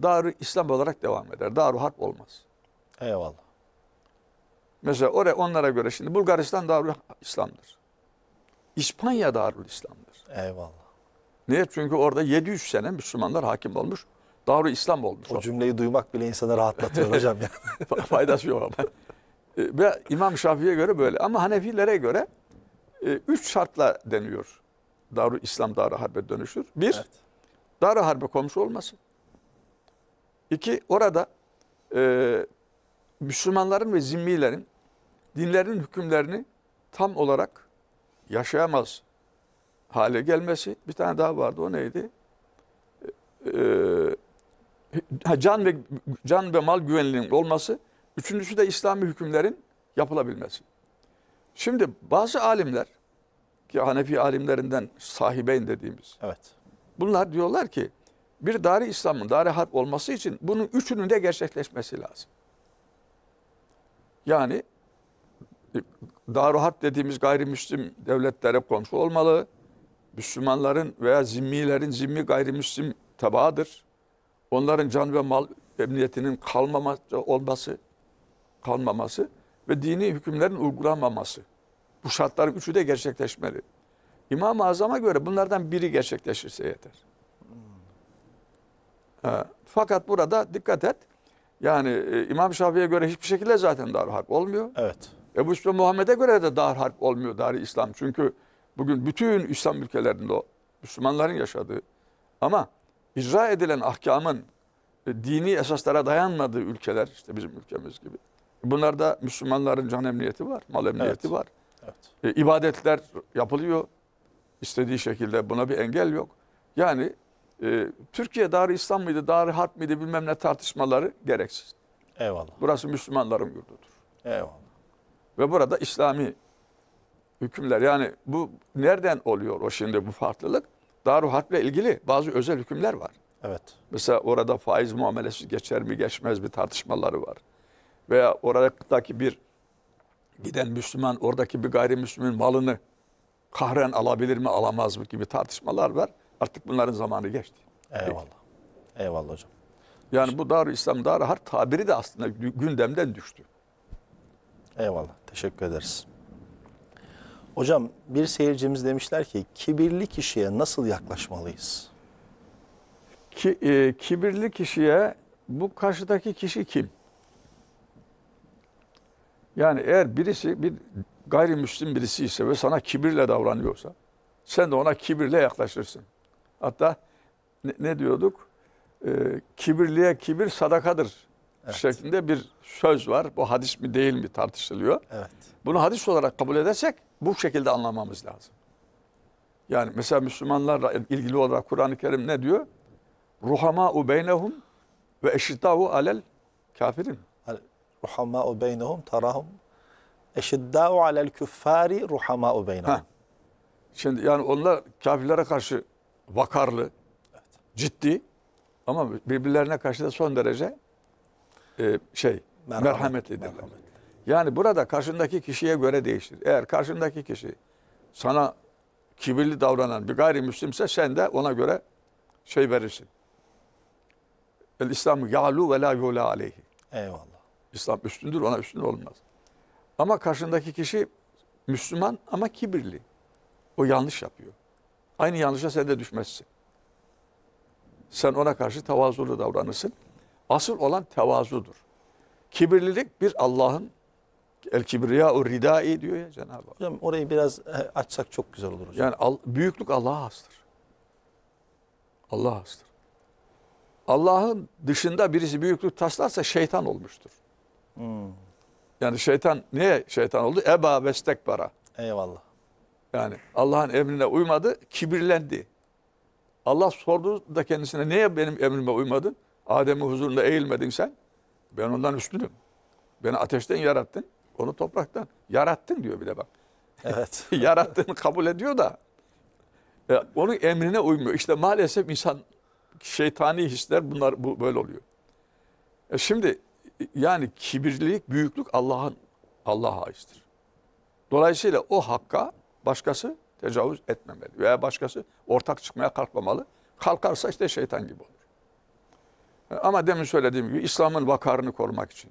Darü İslam olarak devam eder. Darü Harp olmaz. Eyvallah. Mesela oraya onlara göre şimdi Bulgaristan Darül İslam'dır. İspanya Darül İslam'dır. Eyvallah. Niye? Çünkü orada 700 sene Müslümanlar hakim olmuş. Darül İslam olmuş. O cümleyi duymak bile insanı rahatlatıyor hocam. Yani. <laughs> Faydası yok ama. E, ve İmam Şafii'ye göre böyle. Ama Hanefilere göre e, üç şartla deniyor. Darül İslam Darül Harbe dönüşür. Bir, evet. Darül Harbe komşu olmasın. İki, orada e, Müslümanların ve zimmilerin dinlerinin hükümlerini tam olarak yaşayamaz hale gelmesi. Bir tane daha vardı. O neydi? Ee, can ve can ve mal güvenliğinin olması. Üçüncüsü de İslami hükümlerin yapılabilmesi. Şimdi bazı alimler ki Hanefi alimlerinden sahibeyn dediğimiz. Evet. Bunlar diyorlar ki bir dari İslam'ın dari harp olması için bunun üçünün de gerçekleşmesi lazım. Yani daru harp dediğimiz gayrimüslim devletlere komşu olmalı. Müslümanların veya zimmilerin zimmi gayrimüslim tabağıdır. Onların can ve mal emniyetinin kalmaması olması, kalmaması ve dini hükümlerin uygulanmaması. Bu şartların üçü de gerçekleşmeli. İmam-ı Azam'a göre bunlardan biri gerçekleşirse yeter. Ha. Fakat burada dikkat et. Yani e, İmam Şafii'ye göre hiçbir şekilde zaten dar harp olmuyor. Evet. Ebu Süfyan Muhammed'e göre de dar harp olmuyor dar İslam. Çünkü bugün bütün İslam ülkelerinde o Müslümanların yaşadığı ama icra edilen ahkamın e, dini esaslara dayanmadığı ülkeler işte bizim ülkemiz gibi. Bunlarda Müslümanların can emniyeti var, mal emniyeti evet. var. Evet. E, ibadetler yapılıyor istediği şekilde buna bir engel yok. Yani e, Türkiye Darı İslam mıydı, Darı Harp mıydı bilmem ne tartışmaları gereksiz. Eyvallah. Burası Müslümanların yurdudur. Eyvallah. Ve burada İslami hükümler yani bu nereden oluyor o şimdi bu farklılık? Daru Harp'le ilgili bazı özel hükümler var. Evet. Mesela orada faiz muamelesi geçer mi geçmez mi tartışmaları var. Veya oradaki bir giden Müslüman oradaki bir gayrimüslimin malını kahren alabilir mi alamaz mı gibi tartışmalar var. Artık bunların zamanı geçti. Eyvallah. Peki. Eyvallah hocam. Yani bu dar İslam, dar Harp tabiri de aslında gündemden düştü. Eyvallah. Teşekkür ederiz. Hocam bir seyircimiz demişler ki kibirli kişiye nasıl yaklaşmalıyız? Ki, e, kibirli kişiye bu karşıdaki kişi kim? Yani eğer birisi bir gayrimüslim birisi ise ve sana kibirle davranıyorsa sen de ona kibirle yaklaşırsın. Hatta ne, ne diyorduk? E, ee, kibirliğe kibir sadakadır evet. şeklinde bir söz var. Bu hadis mi değil mi tartışılıyor. Evet. Bunu hadis olarak kabul edersek bu şekilde anlamamız lazım. Yani mesela Müslümanlarla ilgili olarak Kur'an-ı Kerim ne diyor? Ruhamâ'u beynehum ve eşiddâhu alel kafirin. Ruhamâ'u beynehum tarahum eşiddâhu alel küffâri ruhamâ'u beynehum. Şimdi yani onlar kafirlere karşı vakarlı, evet. ciddi ama birbirlerine karşı da son derece e, şey merhametlidir. Merhametlidir. merhametlidir. Yani burada karşındaki kişiye göre değişir. Eğer karşındaki kişi sana kibirli davranan bir gayrimüslimse sen de ona göre şey verirsin. El İslam yalu ve la yula aleyhi. Eyvallah. İslam üstündür ona üstün olmaz. Ama karşındaki kişi Müslüman ama kibirli. O yanlış yapıyor. Aynı yanlışa sen de düşmezsin. Sen ona karşı tevazulu davranırsın. Asıl olan tevazudur. Kibirlilik bir Allah'ın el kibriya ridai diyor ya Cenab-ı Hak. Hocam orayı biraz e, açsak çok güzel olur hocam. Yani büyüklük Allah'a hastır. Allah'a hastır. Allah'ın dışında birisi büyüklük taslarsa şeytan olmuştur. Hmm. Yani şeytan niye şeytan oldu? Eba vestekbara. Eyvallah. Yani Allah'ın emrine uymadı, kibirlendi. Allah sordu da kendisine niye benim emrime uymadın? Adem'in huzurunda eğilmedin sen. Ben ondan üstünüm. Beni ateşten yarattın, onu topraktan. Yarattın diyor bile bak. Evet. <laughs> Yarattığını kabul ediyor da e, onun emrine uymuyor. İşte maalesef insan şeytani hisler bunlar bu böyle oluyor. E şimdi yani kibirlilik, büyüklük Allah'ın Allah'a aittir. Dolayısıyla o hakka Başkası tecavüz etmemeli veya başkası ortak çıkmaya kalkmamalı. Kalkarsa işte şeytan gibi olur. E, ama demin söylediğim gibi İslam'ın vakarını korumak için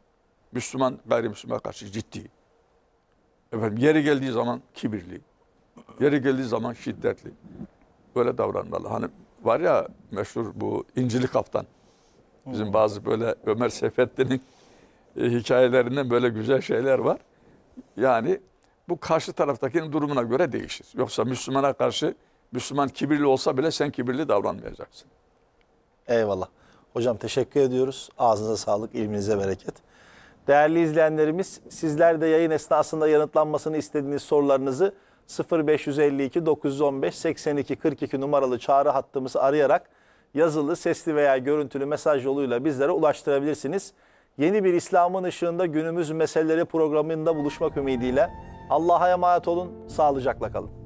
Müslüman gayrimüslime karşı ciddi. Efendim yeri geldiği zaman kibirli. Yeri geldiği zaman şiddetli. Böyle davranmalı. Hani var ya meşhur bu İncili Kaptan. Bizim hmm. bazı böyle Ömer Seyfettin'in e, hikayelerinden böyle güzel şeyler var. Yani bu karşı taraftakinin durumuna göre değişir. Yoksa Müslümana karşı Müslüman kibirli olsa bile sen kibirli davranmayacaksın. Eyvallah. Hocam teşekkür ediyoruz. Ağzınıza sağlık, ilminize bereket. Değerli izleyenlerimiz, sizler de yayın esnasında yanıtlanmasını istediğiniz sorularınızı 0552 915 82 42 numaralı çağrı hattımızı arayarak yazılı, sesli veya görüntülü mesaj yoluyla bizlere ulaştırabilirsiniz. Yeni bir İslam'ın ışığında günümüz meseleleri programında buluşmak ümidiyle Allah'a emanet olun, sağlıcakla kalın.